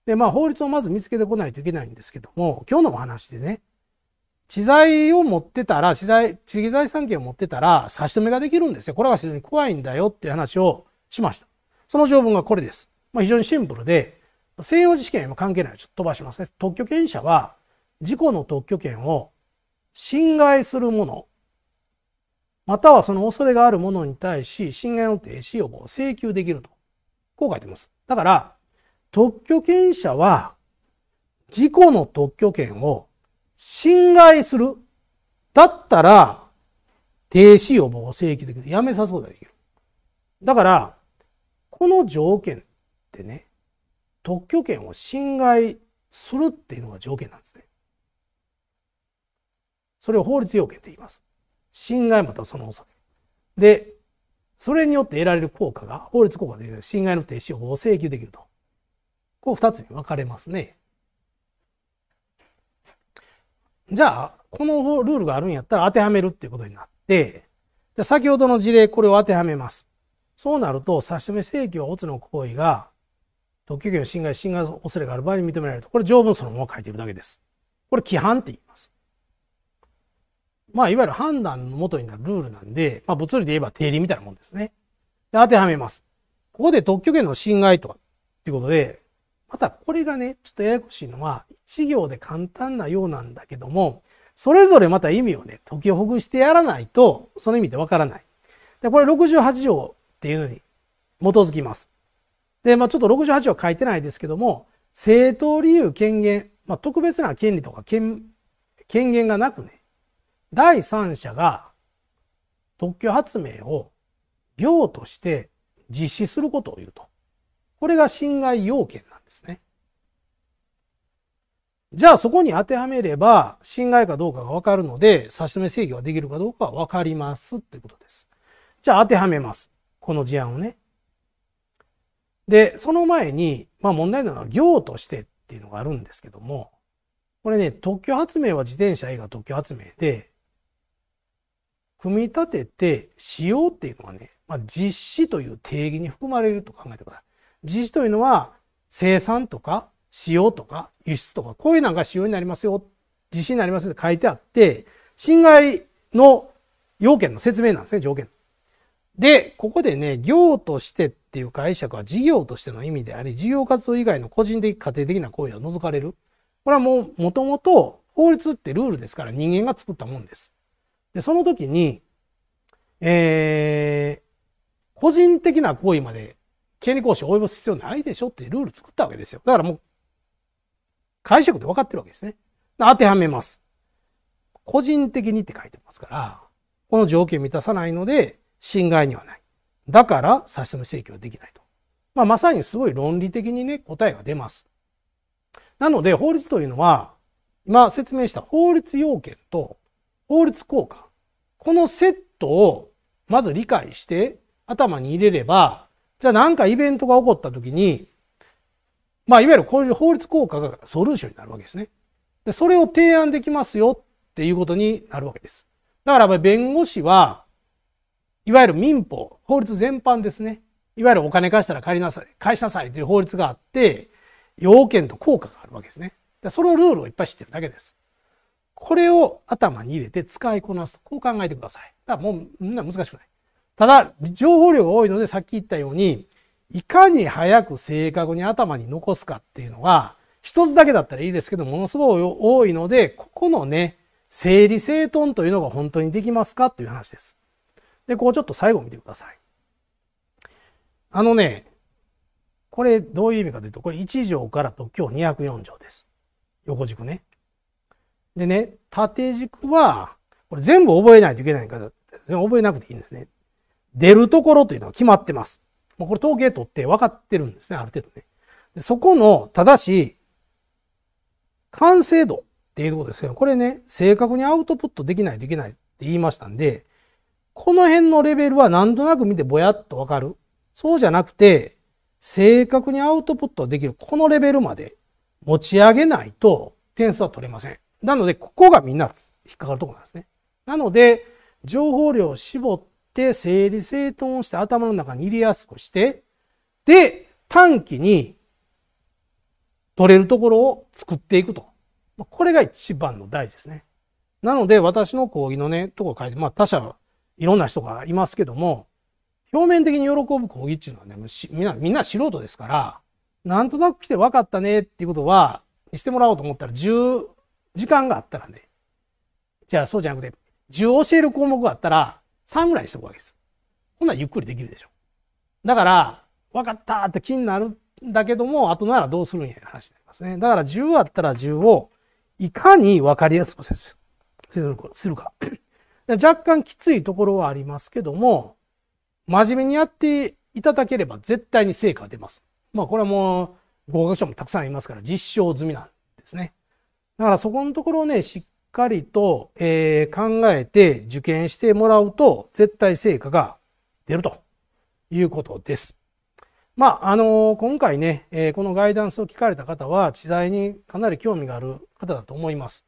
で、まあ法律をまず見つけてこないといけないんですけども、今日のお話でね、知財を持ってたら、知財、知財産権を持ってたら差し止めができるんですよ。これは非常に怖いんだよっていう話をしました。その条文がこれです。まあ、非常にシンプルで、西洋事権は関係ない。ちょっと飛ばしますね。特許権者は、事故の特許権を侵害するもの、またはその恐れがあるものに対し、侵害の停止要望を請求できると。こう書いてます。だから、特許権者は自己の特許権を侵害する。だったら、停止予防を請求できる。やめさすことができる。だから、この条件ってね、特許権を侵害するっていうのが条件なんですね。それを法律要件って言います。侵害またその恐れ。で、それによって得られる効果が、法律効果で侵害の停止を請求できると。こう二つに分かれますね。じゃあ、このルールがあるんやったら当てはめるっていうことになって、じゃ先ほどの事例、これを当てはめます。そうなると、差し止め請求はオの行為が、特許権を侵害、侵害恐れがある場合に認められると。これ条文そのまま書いてるだけです。これ規範って言います。まあ、いわゆる判断のもとになるルールなんで、まあ、物理で言えば定理みたいなもんですね。で、当てはめます。ここで特許権の侵害とかっていうことで、またこれがね、ちょっとややこしいのは、一行で簡単なようなんだけども、それぞれまた意味をね、解きほぐしてやらないと、その意味ってわからない。で、これ68条っていうのに基づきます。で、まあちょっと68条書いてないですけども、正当理由権限、まあ特別な権利とか権権限がなくね、第三者が特許発明を業として実施することを言うと。これが侵害要件ですね。じゃあそこに当てはめれば、侵害かどうかがわかるので、差し止め制御ができるかどうかは分かりますということです。じゃあ当てはめます。この事案をね。で、その前に、まあ問題なのは行としてっていうのがあるんですけども、これね、特許発明は自転車 A が特許発明で、組み立てて使用っていうのはね、まあ、実施という定義に含まれると考えてください。実施というのは、生産とか使用とか輸出とか、こういうなんが使用になりますよ、自信になりますよって書いてあって、侵害の要件の説明なんですね、条件。で、ここでね、業としてっていう解釈は事業としての意味であり、事業活動以外の個人的、家庭的な行為は除かれる。これはもう、もともと法律ってルールですから人間が作ったもんです。で、その時に、えー、個人的な行為まで権利行使を及ぼす必要ないでしょってルール作ったわけですよ。だからもう、解釈で分かってるわけですね。当てはめます。個人的にって書いてますから、この条件満たさないので、侵害にはない。だから、差し止め請求はできないと。まあ、まさにすごい論理的にね、答えが出ます。なので、法律というのは、今説明した法律要件と法律効果。このセットをまず理解して頭に入れれば、じゃあ何かイベントが起こった時に、まあ、いわゆるこういう法律効果がソリューションになるわけですね。で、それを提案できますよっていうことになるわけです。だから、弁護士は、いわゆる民法、法律全般ですね。いわゆるお金貸したら借りなさい、返しなさいという法律があって、要件と効果があるわけですね。そのルールをいっぱい知ってるだけです。これを頭に入れて使いこなすと。こう考えてください。だからもう、みんな難しくない。ただ、情報量が多いので、さっき言ったように、いかに早く正確に頭に残すかっていうのが、一つだけだったらいいですけど、ものすごい多いので、ここのね、整理整頓というのが本当にできますかという話です。で、ここちょっと最後見てください。あのね、これどういう意味かというと、これ1条からと今日204条です。横軸ね。でね、縦軸は、これ全部覚えないといけないから、全部覚えなくていいんですね。出るところというのは決まってます。もうこれ統計取って分かってるんですね、ある程度ね。でそこの、ただし、完成度っていうことですけど、これね、正確にアウトプットできないといけないって言いましたんで、この辺のレベルはなんとなく見てぼやっとわかる。そうじゃなくて、正確にアウトプットできるこのレベルまで持ち上げないと点数は取れません。なので、ここがみんな引っかかるところなんですね。なので、情報量を絞っ、整理整頓をして頭の中に入れやすくして、で、短期に取れるところを作っていくと。これが一番の大事ですね。なので、私の講義のね、とこ書いて、まあ他者、いろんな人がいますけども、表面的に喜ぶ講義っていうのはね、みんな、みんな素人ですから、なんとなく来て分かったねっていうことは、してもらおうと思ったら、10時間があったらね、じゃあそうじゃなくて、10教える項目があったら、3ぐらいにしておくわけです。ほんならゆっくりできるでしょ。だから、分かったって気になるんだけども、後ならどうするんやいう話になりますね。だから10あったら10をいかに分かりやすく説明するか。若干きついところはありますけども、真面目にやっていただければ絶対に成果が出ます。まあこれはもう合格者もたくさんいますから実証済みなんですね。だからそこのところをね、しっかりと、えー、考えて受験してもらうと、絶対成果が出るということです。まあ、あのー、今回ね、えー、このガイダンスを聞かれた方は、知財にかなり興味がある方だと思います。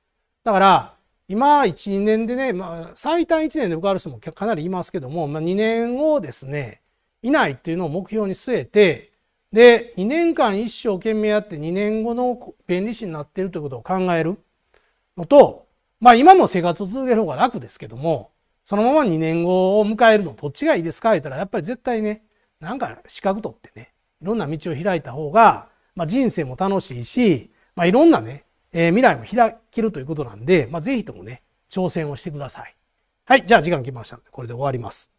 だから、今、1、2年でね、まあ、最短1年で受かる人もかなりいますけども、まあ、2年をですね、いないっていうのを目標に据えて、で、2年間一生懸命やって2年後の弁理士になっているということを考えるのと、まあ今も生活を続ける方が楽ですけども、そのまま2年後を迎えるのどっちがいいですか言ったら、やっぱり絶対ね、なんか資格取ってね、いろんな道を開いた方が、まあ人生も楽しいし、まあいろんなね、えー、未来も開けるということなんで、まあぜひともね、挑戦をしてください。はい、じゃあ時間来ましたので、これで終わります。